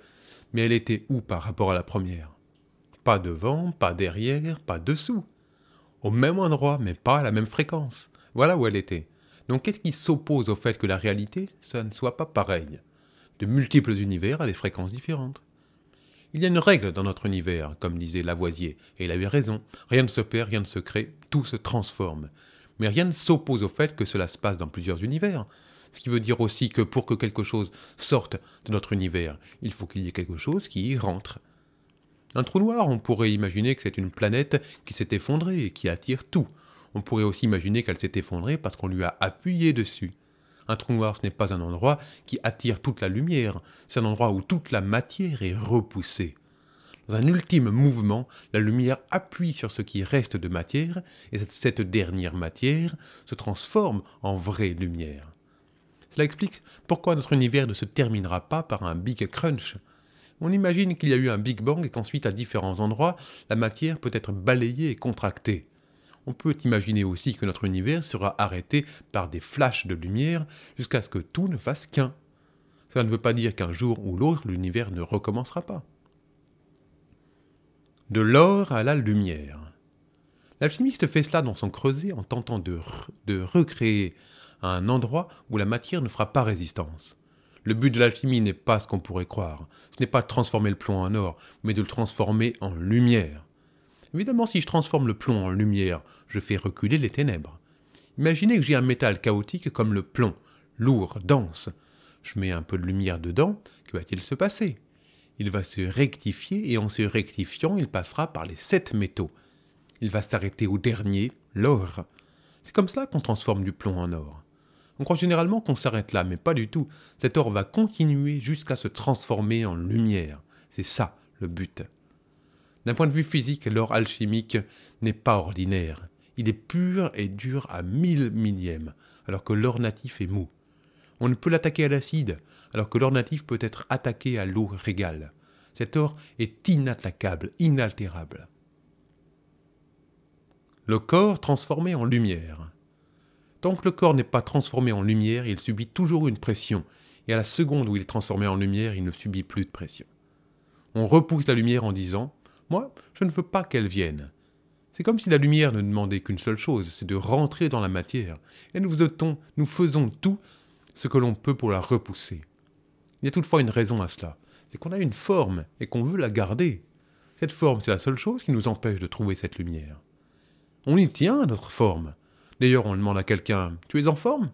Mais elle était où par rapport à la première Pas devant, pas derrière, pas dessous. Au même endroit, mais pas à la même fréquence. Voilà où elle était. Donc qu'est-ce qui s'oppose au fait que la réalité, ça ne soit pas pareil De multiples univers à des fréquences différentes. Il y a une règle dans notre univers, comme disait Lavoisier, et il avait raison. Rien ne se perd, rien ne se crée, tout se transforme. Mais rien ne s'oppose au fait que cela se passe dans plusieurs univers. Ce qui veut dire aussi que pour que quelque chose sorte de notre univers, il faut qu'il y ait quelque chose qui y rentre. Un trou noir, on pourrait imaginer que c'est une planète qui s'est effondrée et qui attire tout. On pourrait aussi imaginer qu'elle s'est effondrée parce qu'on lui a appuyé dessus. Un trou noir, ce n'est pas un endroit qui attire toute la lumière, c'est un endroit où toute la matière est repoussée. Dans un ultime mouvement, la lumière appuie sur ce qui reste de matière, et cette, dernière matière se transforme en vraie lumière. Cela explique pourquoi notre univers ne se terminera pas par un Big Crunch. On imagine qu'il y a eu un Big Bang et qu'ensuite, à différents endroits, la matière peut être balayée et contractée on peut imaginer aussi que notre univers sera arrêté par des flashs de lumière jusqu'à ce que tout ne fasse qu'un. Cela ne veut pas dire qu'un jour ou l'autre l'univers ne recommencera pas. De l'or à la lumière. L'alchimiste fait cela dans son creuset en tentant de, recréer un endroit où la matière ne fera pas résistance. Le but de l'alchimie n'est pas ce qu'on pourrait croire. Ce n'est pas de transformer le plomb en or, mais de le transformer en lumière. Évidemment, si je transforme le plomb en lumière, je fais reculer les ténèbres. Imaginez que j'ai un métal chaotique comme le plomb, lourd, dense. Je mets un peu de lumière dedans, que va-t-il se passer Il va se rectifier et en se rectifiant, il passera par les sept métaux. Il va s'arrêter au dernier, l'or. C'est comme cela qu'on transforme du plomb en or. On croit généralement qu'on s'arrête là, mais pas du tout. Cet or va continuer jusqu'à se transformer en lumière. C'est ça le but. D'un point de vue physique, l'or alchimique n'est pas ordinaire. Il est pur et dur à mille millièmes, alors que l'or natif est mou. On ne peut l'attaquer à l'acide, alors que l'or natif peut être attaqué à l'eau régale. Cet or est inattaquable, inaltérable. Le corps transformé en lumière. Tant que le corps n'est pas transformé en lumière, il subit toujours une pression, et à la seconde où il est transformé en lumière, il ne subit plus de pression. On repousse la lumière en disant moi, je ne veux pas qu'elle vienne. C'est comme si la lumière ne demandait qu'une seule chose, c'est de rentrer dans la matière. Et nous, faisons, nous faisons tout ce que l'on peut pour la repousser. Il y a toutefois une raison à cela. C'est qu'on a une forme et qu'on veut la garder. Cette forme, c'est la seule chose qui nous empêche de trouver cette lumière. On y tient à notre forme. D'ailleurs, on demande à quelqu'un Tu es en forme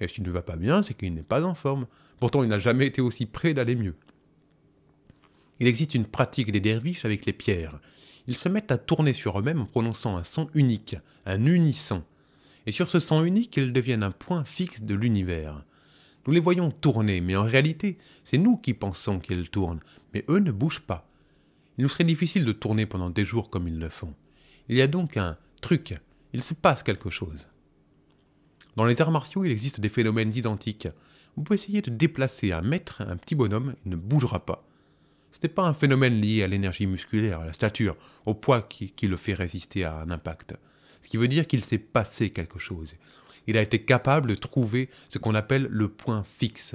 Et s'il ne va pas bien, c'est qu'il n'est pas en forme. Pourtant, il n'a jamais été aussi près d'aller mieux. Il existe une pratique des derviches avec les pierres. Ils se mettent à tourner sur eux-mêmes en prononçant un son unique, un unisson. Et sur ce son unique, ils deviennent un point fixe de l'univers. Nous les voyons tourner, mais en réalité, c'est nous qui pensons qu'ils tournent, mais eux ne bougent pas. Il nous serait difficile de tourner pendant des jours comme ils le font. Il y a donc un truc, il se passe quelque chose. Dans les arts martiaux, il existe des phénomènes identiques. Vous pouvez essayer de déplacer un maître, un petit bonhomme, il ne bougera pas. Ce n'est pas un phénomène lié à l'énergie musculaire, à la stature, au poids qui, le fait résister à un impact. Ce qui veut dire qu'il s'est passé quelque chose. Il a été capable de trouver ce qu'on appelle le point fixe.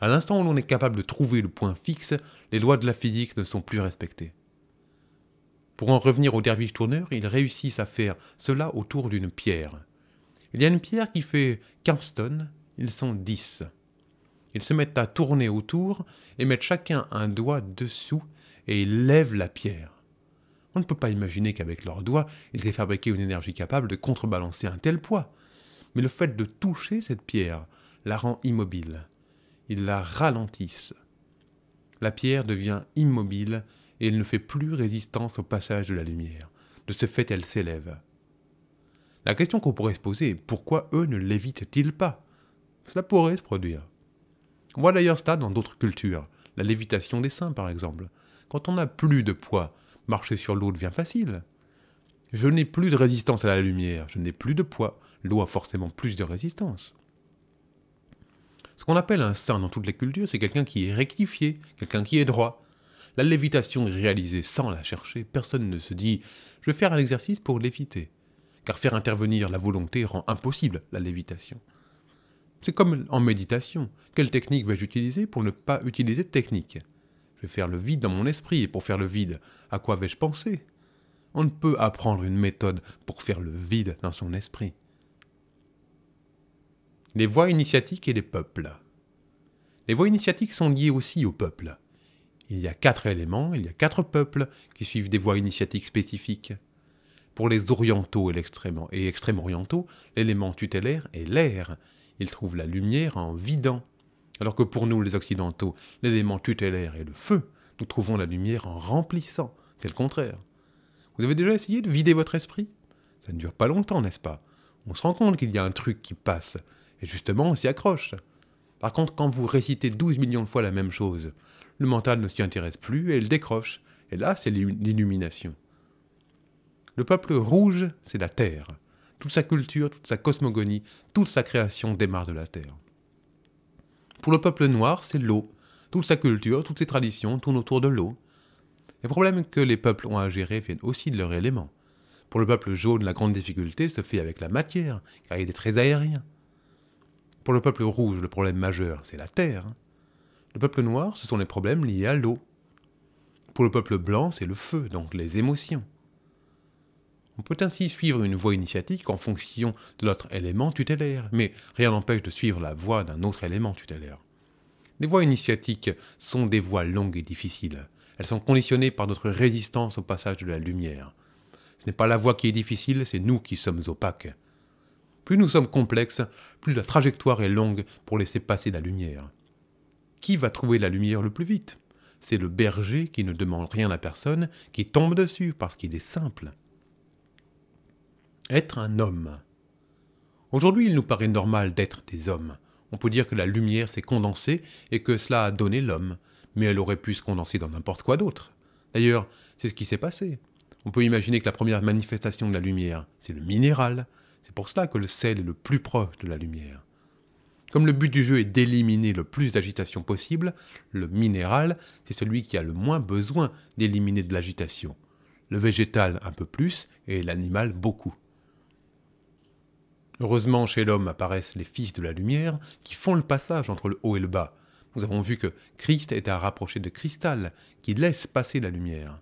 À l'instant où l'on est capable de trouver le point fixe, les lois de la physique ne sont plus respectées. Pour en revenir au derviche tourneur, ils réussissent à faire cela autour d'une pierre. Il y a une pierre qui fait 15 tonnes, ils sont 10. Ils se mettent à tourner autour et mettent chacun un doigt dessous et ils lèvent la pierre. On ne peut pas imaginer qu'avec leurs doigts, ils aient fabriqué une énergie capable de contrebalancer un tel poids. Mais le fait de toucher cette pierre la rend immobile. Ils la ralentissent. La pierre devient immobile et elle ne fait plus résistance au passage de la lumière. De ce fait, elle s'élève. La question qu'on pourrait se poser est pourquoi eux ne lévitent-ils pas Cela pourrait se produire. On voit d'ailleurs ça dans d'autres cultures, la lévitation des saints par exemple. Quand on n'a plus de poids, marcher sur l'eau devient facile. Je n'ai plus de résistance à la lumière, je n'ai plus de poids, l'eau a forcément plus de résistance. Ce qu'on appelle un saint dans toutes les cultures, c'est quelqu'un qui est rectifié, quelqu'un qui est droit. La lévitation est réalisée sans la chercher, personne ne se dit je vais faire un exercice pour léviter. Car faire intervenir la volonté rend impossible la lévitation. C'est comme en méditation. Quelle technique vais-je utiliser pour ne pas utiliser de technique Je vais faire le vide dans mon esprit, et pour faire le vide, à quoi vais-je penser On ne peut apprendre une méthode pour faire le vide dans son esprit. Les voies initiatiques et les peuples. Les voies initiatiques sont liées aussi au peuple. Il y a quatre éléments, il y a quatre peuples qui suivent des voies initiatiques spécifiques. Pour les orientaux et, et extrême-orientaux, l'élément tutélaire est l'air, ils trouvent la lumière en vidant. Alors que pour nous, les Occidentaux, l'élément tutélaire est le feu. Nous trouvons la lumière en remplissant. C'est le contraire. Vous avez déjà essayé de vider votre esprit Ça ne dure pas longtemps, n'est-ce pas On se rend compte qu'il y a un truc qui passe. Et justement, on s'y accroche. Par contre, quand vous récitez 12 millions de fois la même chose, le mental ne s'y intéresse plus et il décroche. Et là, c'est l'illumination. Le peuple rouge, c'est la terre. Toute sa culture, toute sa cosmogonie, toute sa création démarre de la terre. Pour le peuple noir, c'est l'eau. Toute sa culture, toutes ses traditions tournent autour de l'eau. Les problèmes que les peuples ont à gérer viennent aussi de leur élément. Pour le peuple jaune, la grande difficulté se fait avec la matière, car il est très aérien. Pour le peuple rouge, le problème majeur, c'est la terre. Le peuple noir, ce sont les problèmes liés à l'eau. Pour le peuple blanc, c'est le feu, donc les émotions. On peut ainsi suivre une voie initiatique en fonction de notre élément tutélaire, mais rien n'empêche de suivre la voie d'un autre élément tutélaire. Les voies initiatiques sont des voies longues et difficiles. Elles sont conditionnées par notre résistance au passage de la lumière. Ce n'est pas la voie qui est difficile, c'est nous qui sommes opaques. Plus nous sommes complexes, plus la trajectoire est longue pour laisser passer la lumière. Qui va trouver la lumière le plus vite C'est le berger qui ne demande rien à personne, qui tombe dessus parce qu'il est simple. Être un homme. Aujourd'hui, il nous paraît normal d'être des hommes. On peut dire que la lumière s'est condensée et que cela a donné l'homme, mais elle aurait pu se condenser dans n'importe quoi d'autre. D'ailleurs, c'est ce qui s'est passé. On peut imaginer que la première manifestation de la lumière, c'est le minéral. C'est pour cela que le sel est le plus proche de la lumière. Comme le but du jeu est d'éliminer le plus d'agitation possible, le minéral, c'est celui qui a le moins besoin d'éliminer de l'agitation. Le végétal un peu plus et l'animal beaucoup. Heureusement, chez l'homme apparaissent les fils de la lumière qui font le passage entre le haut et le bas. Nous avons vu que Christ est à rapprocher de cristal qui laisse passer la lumière.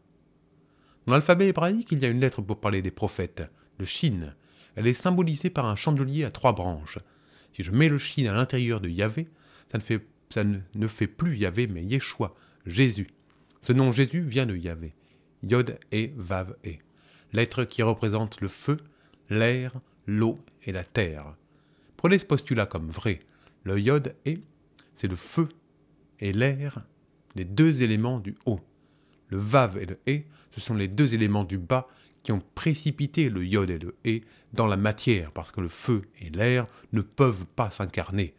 Dans l'alphabet hébraïque, il y a une lettre pour parler des prophètes, le Shin. Elle est symbolisée par un chandelier à trois branches. Si je mets le Shin à l'intérieur de Yahvé, ça ne, fait, ça ne, fait plus Yahvé mais Yeshua, Jésus. Ce nom Jésus vient de Yahvé. Yod et Vav et. Lettre qui représente le feu, l'air, l'eau et la terre. Prenez ce postulat comme vrai. Le iode est, c'est le feu et l'air, les deux éléments du haut. Le vav et le e, ce sont les deux éléments du bas qui ont précipité le iode et le e dans la matière, parce que le feu et l'air ne peuvent pas s'incarner.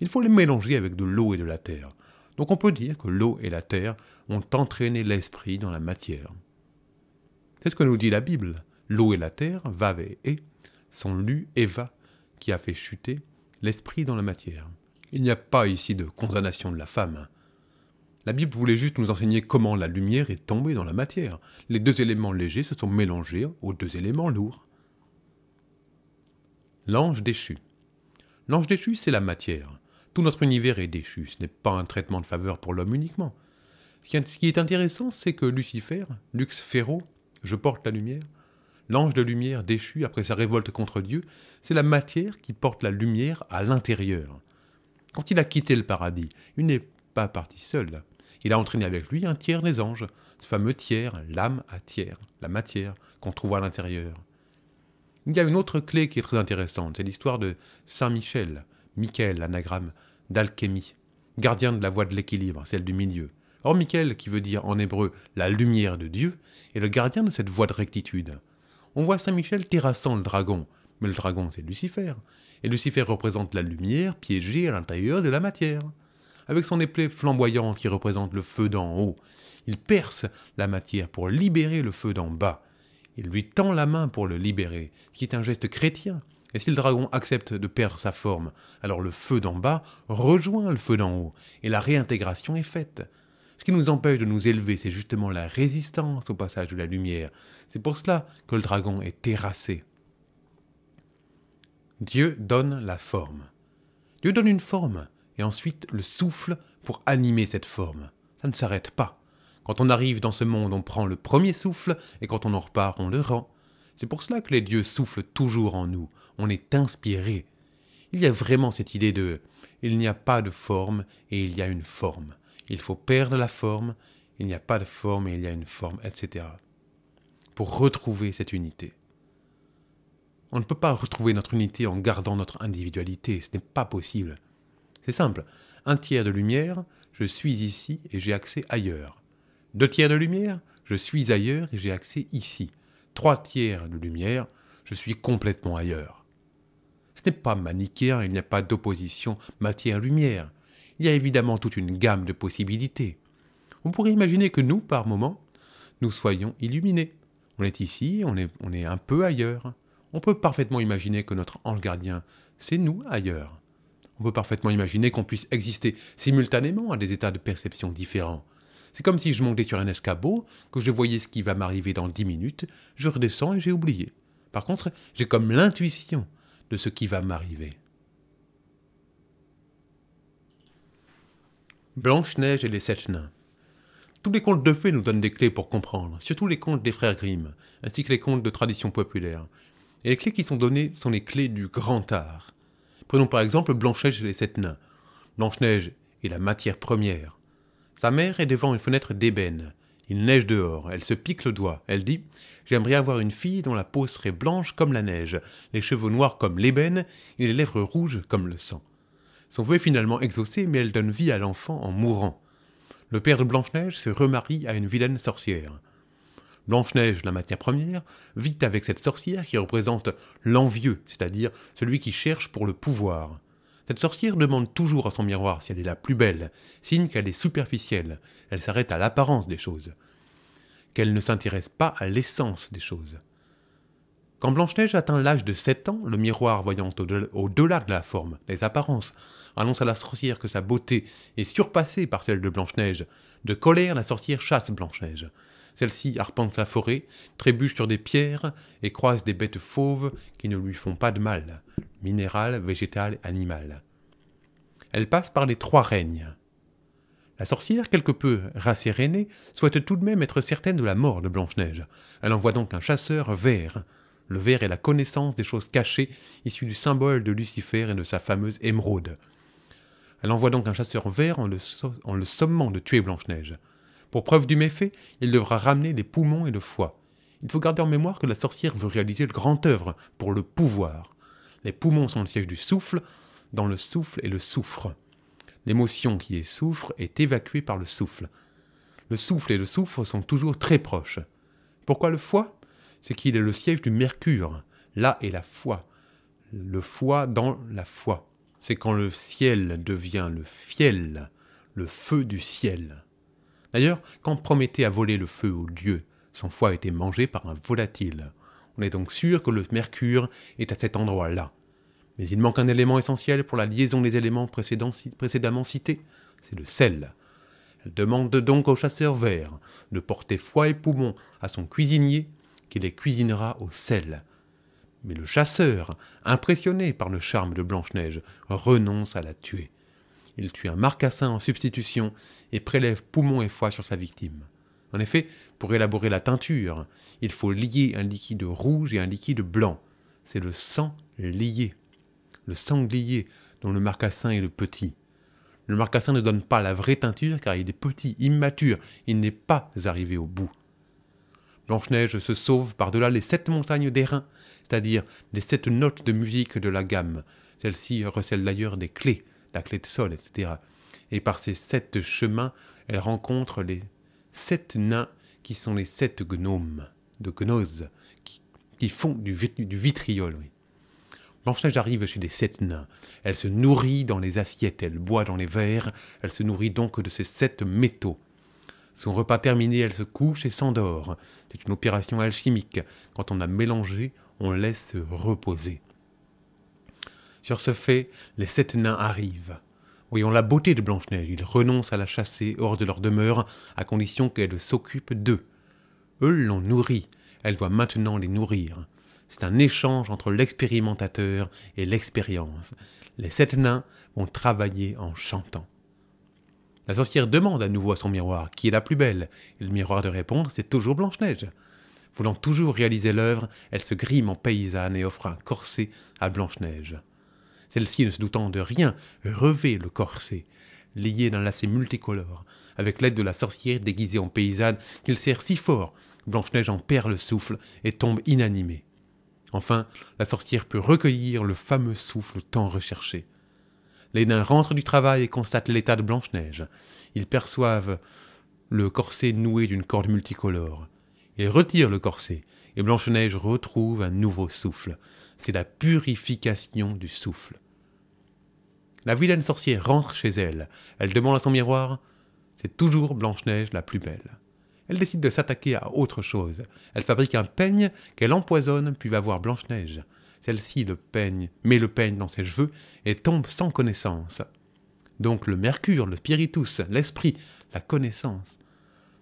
Il faut les mélanger avec de l'eau et de la terre. Donc on peut dire que l'eau et la terre ont entraîné l'esprit dans la matière. C'est ce que nous dit la Bible. L'eau et la terre, vave et e, sans lu Eva qui a fait chuter l'esprit dans la matière. Il n'y a pas ici de condamnation de la femme. La Bible voulait juste nous enseigner comment la lumière est tombée dans la matière. Les deux éléments légers se sont mélangés aux deux éléments lourds. L'ange déchu. L'ange déchu, c'est la matière. Tout notre univers est déchu, ce n'est pas un traitement de faveur pour l'homme uniquement. Ce qui est intéressant, c'est que Lucifer, Lux Ferro, Je porte la lumière, L'ange de lumière déchu après sa révolte contre Dieu, c'est la matière qui porte la lumière à l'intérieur. Quand il a quitté le paradis, il n'est pas parti seul. Il a entraîné avec lui un tiers des anges, ce fameux tiers, l'âme à tiers, la matière qu'on trouve à l'intérieur. Il y a une autre clé qui est très intéressante, c'est l'histoire de Saint Michel, Michael, anagramme d'alchimie, gardien de la voie de l'équilibre, celle du milieu. Or Michael, qui veut dire en hébreu la lumière de Dieu, est le gardien de cette voie de rectitude on voit Saint Michel terrassant le dragon, mais le dragon c'est Lucifer, et Lucifer représente la lumière piégée à l'intérieur de la matière. Avec son épée flamboyante qui représente le feu d'en haut, il perce la matière pour libérer le feu d'en bas. Il lui tend la main pour le libérer, ce qui est un geste chrétien. Et si le dragon accepte de perdre sa forme, alors le feu d'en bas rejoint le feu d'en haut, et la réintégration est faite. Ce qui nous empêche de nous élever, c'est justement la résistance au passage de la lumière. C'est pour cela que le dragon est terrassé. Dieu donne la forme. Dieu donne une forme, et ensuite le souffle pour animer cette forme. Ça ne s'arrête pas. Quand on arrive dans ce monde, on prend le premier souffle, et quand on en repart, on le rend. C'est pour cela que les dieux soufflent toujours en nous. On est inspiré. Il y a vraiment cette idée de ⁇ il n'y a pas de forme et il y a une forme ⁇ il faut perdre la forme, il n'y a pas de forme et il y a une forme, etc. Pour retrouver cette unité. On ne peut pas retrouver notre unité en gardant notre individualité, ce n'est pas possible. C'est simple, un tiers de lumière, je suis ici et j'ai accès ailleurs. Deux tiers de lumière, je suis ailleurs et j'ai accès ici. Trois tiers de lumière, je suis complètement ailleurs. Ce n'est pas manichéen, il n'y a pas d'opposition matière-lumière il y a évidemment toute une gamme de possibilités. On pourrait imaginer que nous, par moment, nous soyons illuminés. On est ici, on est, on est un peu ailleurs. On peut parfaitement imaginer que notre ange gardien, c'est nous ailleurs. On peut parfaitement imaginer qu'on puisse exister simultanément à des états de perception différents. C'est comme si je montais sur un escabeau, que je voyais ce qui va m'arriver dans dix minutes, je redescends et j'ai oublié. Par contre, j'ai comme l'intuition de ce qui va m'arriver. Blanche-Neige et les Sept Nains. Tous les contes de fées nous donnent des clés pour comprendre, surtout les contes des frères Grimm, ainsi que les contes de tradition populaire. Et les clés qui sont données sont les clés du grand art. Prenons par exemple Blanche-Neige et les Sept Nains. Blanche-Neige est la matière première. Sa mère est devant une fenêtre d'ébène. Il neige dehors, elle se pique le doigt, elle dit ⁇ J'aimerais avoir une fille dont la peau serait blanche comme la neige, les cheveux noirs comme l'ébène et les lèvres rouges comme le sang. Son vœu est finalement exaucé, mais elle donne vie à l'enfant en mourant. Le père de Blanche-Neige se remarie à une vilaine sorcière. Blanche-Neige, la matière première, vit avec cette sorcière qui représente l'envieux, c'est-à-dire celui qui cherche pour le pouvoir. Cette sorcière demande toujours à son miroir si elle est la plus belle, signe qu'elle est superficielle, elle s'arrête à l'apparence des choses, qu'elle ne s'intéresse pas à l'essence des choses. Quand Blanche-Neige atteint l'âge de 7 ans, le miroir voyant au-delà de la forme, les apparences, annonce à la sorcière que sa beauté est surpassée par celle de Blanche-Neige. De colère, la sorcière chasse Blanche-Neige. Celle-ci arpente la forêt, trébuche sur des pierres et croise des bêtes fauves qui ne lui font pas de mal, minérales, végétales, animal. Elle passe par les trois règnes. La sorcière, quelque peu rassérénée, souhaite tout de même être certaine de la mort de Blanche-Neige. Elle envoie donc un chasseur vert le verre est la connaissance des choses cachées issues du symbole de Lucifer et de sa fameuse émeraude. Elle envoie donc un chasseur vert en le, le sommant de tuer Blanche-Neige. Pour preuve du méfait, il devra ramener les poumons et le foie. Il faut garder en mémoire que la sorcière veut réaliser le grand œuvre pour le pouvoir. Les poumons sont le siège du souffle, dans le souffle est le soufre. L'émotion qui est souffre est évacuée par le souffle. Le souffle et le soufre sont toujours très proches. Pourquoi le foie c'est qu'il est le siège du Mercure. Là est la foi. Le foi dans la foi. C'est quand le ciel devient le fiel, le feu du ciel. D'ailleurs, quand Prométhée a volé le feu aux dieux, son foie a été mangé par un volatile. On est donc sûr que le Mercure est à cet endroit-là. Mais il manque un élément essentiel pour la liaison des éléments précédemment cités, c'est le sel. Elle demande donc au chasseur vert de porter foie et poumon à son cuisinier qui les cuisinera au sel. Mais le chasseur, impressionné par le charme de Blanche-Neige, renonce à la tuer. Il tue un marcassin en substitution et prélève poumon et foie sur sa victime. En effet, pour élaborer la teinture, il faut lier un liquide rouge et un liquide blanc. C'est le sang lié, le sanglier dont le marcassin est le petit. Le marcassin ne donne pas la vraie teinture car il est petit, immature, il n'est pas arrivé au bout. Blanche-Neige se sauve par-delà les sept montagnes d'airain, c'est-à-dire les sept notes de musique de la gamme. Celle-ci recèle d'ailleurs des clés, la clé de sol, etc. Et par ces sept chemins, elle rencontre les sept nains qui sont les sept gnomes, de gnose, qui, font du, vitriol. Blanche-Neige arrive chez les sept nains. Elle se nourrit dans les assiettes, elle boit dans les verres, elle se nourrit donc de ces sept métaux. Son repas terminé, elle se couche et s'endort. C'est une opération alchimique. Quand on a mélangé, on laisse reposer. Sur ce fait, les sept nains arrivent. Voyant la beauté de Blanche-Neige, ils renoncent à la chasser hors de leur demeure, à condition qu'elle s'occupe d'eux. Eux l'ont nourrie, elle doit maintenant les nourrir. C'est un échange entre l'expérimentateur et l'expérience. Les sept nains vont travailler en chantant. La sorcière demande à nouveau à son miroir qui est la plus belle, et le miroir de répondre c'est toujours Blanche-Neige. Voulant toujours réaliser l'œuvre, elle se grime en paysanne et offre un corset à Blanche-Neige. Celle-ci, ne se doutant de rien, revêt le corset, lié d'un lacet multicolore, avec l'aide de la sorcière déguisée en paysanne qu'il serre si fort que Blanche-Neige en perd le souffle et tombe inanimée. Enfin, la sorcière peut recueillir le fameux souffle tant recherché. Les nains rentrent du travail et constatent l'état de Blanche-Neige. Ils perçoivent le corset noué d'une corde multicolore. Ils retirent le corset et Blanche-Neige retrouve un nouveau souffle. C'est la purification du souffle. La vilaine sorcière rentre chez elle. Elle demande à son miroir C'est toujours Blanche-Neige la plus belle. Elle décide de s'attaquer à autre chose. Elle fabrique un peigne qu'elle empoisonne puis va voir Blanche-Neige. Celle-ci le peigne, met le peigne dans ses cheveux et tombe sans connaissance. Donc le mercure, le spiritus, l'esprit, la connaissance.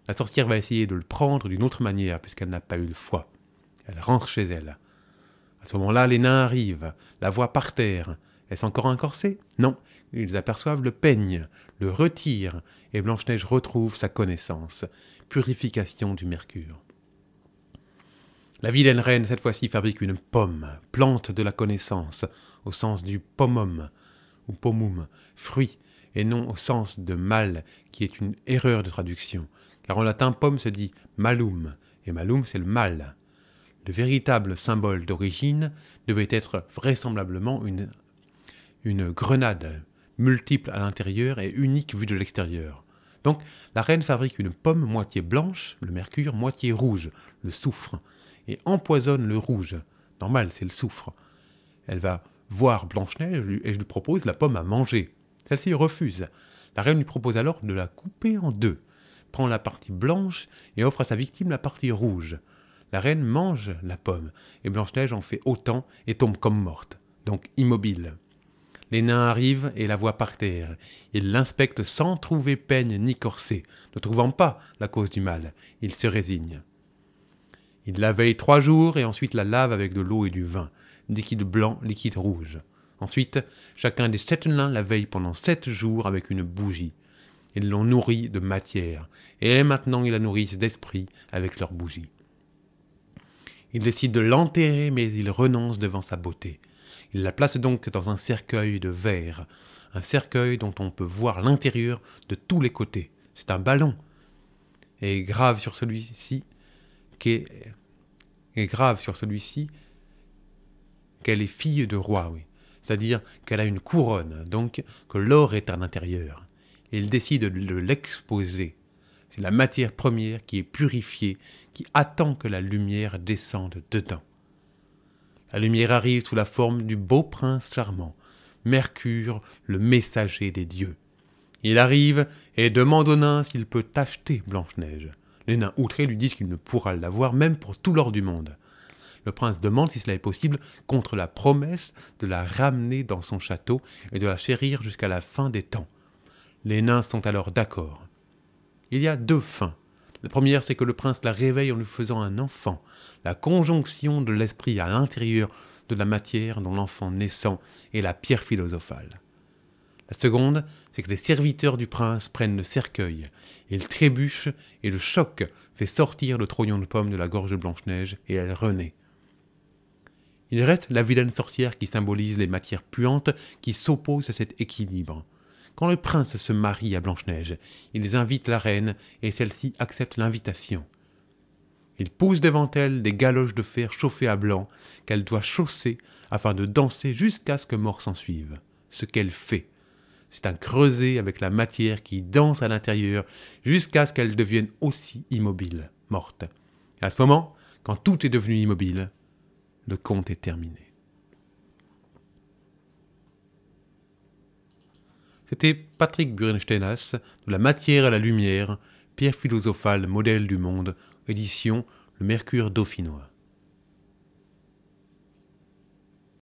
La sorcière va essayer de le prendre d'une autre manière puisqu'elle n'a pas eu le foie. Elle rentre chez elle. À ce moment-là, les nains arrivent, la voient par terre. Est-ce encore un corset Non, ils aperçoivent le peigne, le retirent, et Blanche-Neige retrouve sa connaissance. Purification du mercure. La vilaine reine, cette fois-ci, fabrique une pomme, plante de la connaissance, au sens du pomum ou pomum, fruit, et non au sens de mal, qui est une erreur de traduction, car en latin pomme se dit malum, et malum c'est le mal. Le véritable symbole d'origine devait être vraisemblablement une, grenade, multiple à l'intérieur et unique vue de l'extérieur. Donc la reine fabrique une pomme moitié blanche, le mercure, moitié rouge, le soufre, et empoisonne le rouge. Normal, c'est le soufre. Elle va voir Blanche-Neige et je lui propose la pomme à manger. Celle-ci refuse. La reine lui propose alors de la couper en deux, prend la partie blanche et offre à sa victime la partie rouge. La reine mange la pomme et Blanche-Neige en fait autant et tombe comme morte, donc immobile. Les nains arrivent et la voient par terre. Ils l'inspectent sans trouver peigne ni corset. Ne trouvant pas la cause du mal, ils se résignent. Il la veille trois jours et ensuite la lave avec de l'eau et du vin, liquide blanc, liquide rouge. Ensuite, chacun des sept nains la veille pendant sept jours avec une bougie. Ils l'ont nourrie de matière, et maintenant ils la nourrissent d'esprit avec leur bougie. Ils décident de l'enterrer, mais ils renoncent devant sa beauté. Ils la placent donc dans un cercueil de verre, un cercueil dont on peut voir l'intérieur de tous les côtés. C'est un ballon. Et grave sur celui-ci, qui est, grave sur celui-ci, qu'elle est fille de roi, oui. C'est-à-dire qu'elle a une couronne, donc que l'or est à l'intérieur. Il décide de l'exposer. C'est la matière première qui est purifiée, qui attend que la lumière descende dedans. La lumière arrive sous la forme du beau prince charmant, Mercure, le messager des dieux. Il arrive et demande au nain s'il peut acheter Blanche-Neige. Les nains outrés lui disent qu'il ne pourra l'avoir même pour tout l'or du monde. Le prince demande si cela est possible contre la promesse de la ramener dans son château et de la chérir jusqu'à la fin des temps. Les nains sont alors d'accord. Il y a deux fins. La première, c'est que le prince la réveille en lui faisant un enfant, la conjonction de l'esprit à l'intérieur de la matière dont l'enfant naissant est la pierre philosophale. La seconde, c'est que les serviteurs du prince prennent le cercueil. Ils trébuchent et le choc fait sortir le trognon de pomme de la gorge de Blanche-Neige et elle renaît. Il reste la vilaine sorcière qui symbolise les matières puantes qui s'opposent à cet équilibre. Quand le prince se marie à Blanche-Neige, ils invitent la reine et celle-ci accepte l'invitation. Il poussent devant elle des galoches de fer chauffées à blanc qu'elle doit chausser afin de danser jusqu'à ce que mort s'en suive. Ce qu'elle fait, c'est un creuset avec la matière qui danse à l'intérieur jusqu'à ce qu'elle devienne aussi immobile, morte. Et à ce moment, quand tout est devenu immobile, le conte est terminé. C'était Patrick Burensteinas de La matière à la lumière, pierre philosophale, modèle du monde, édition Le Mercure Dauphinois.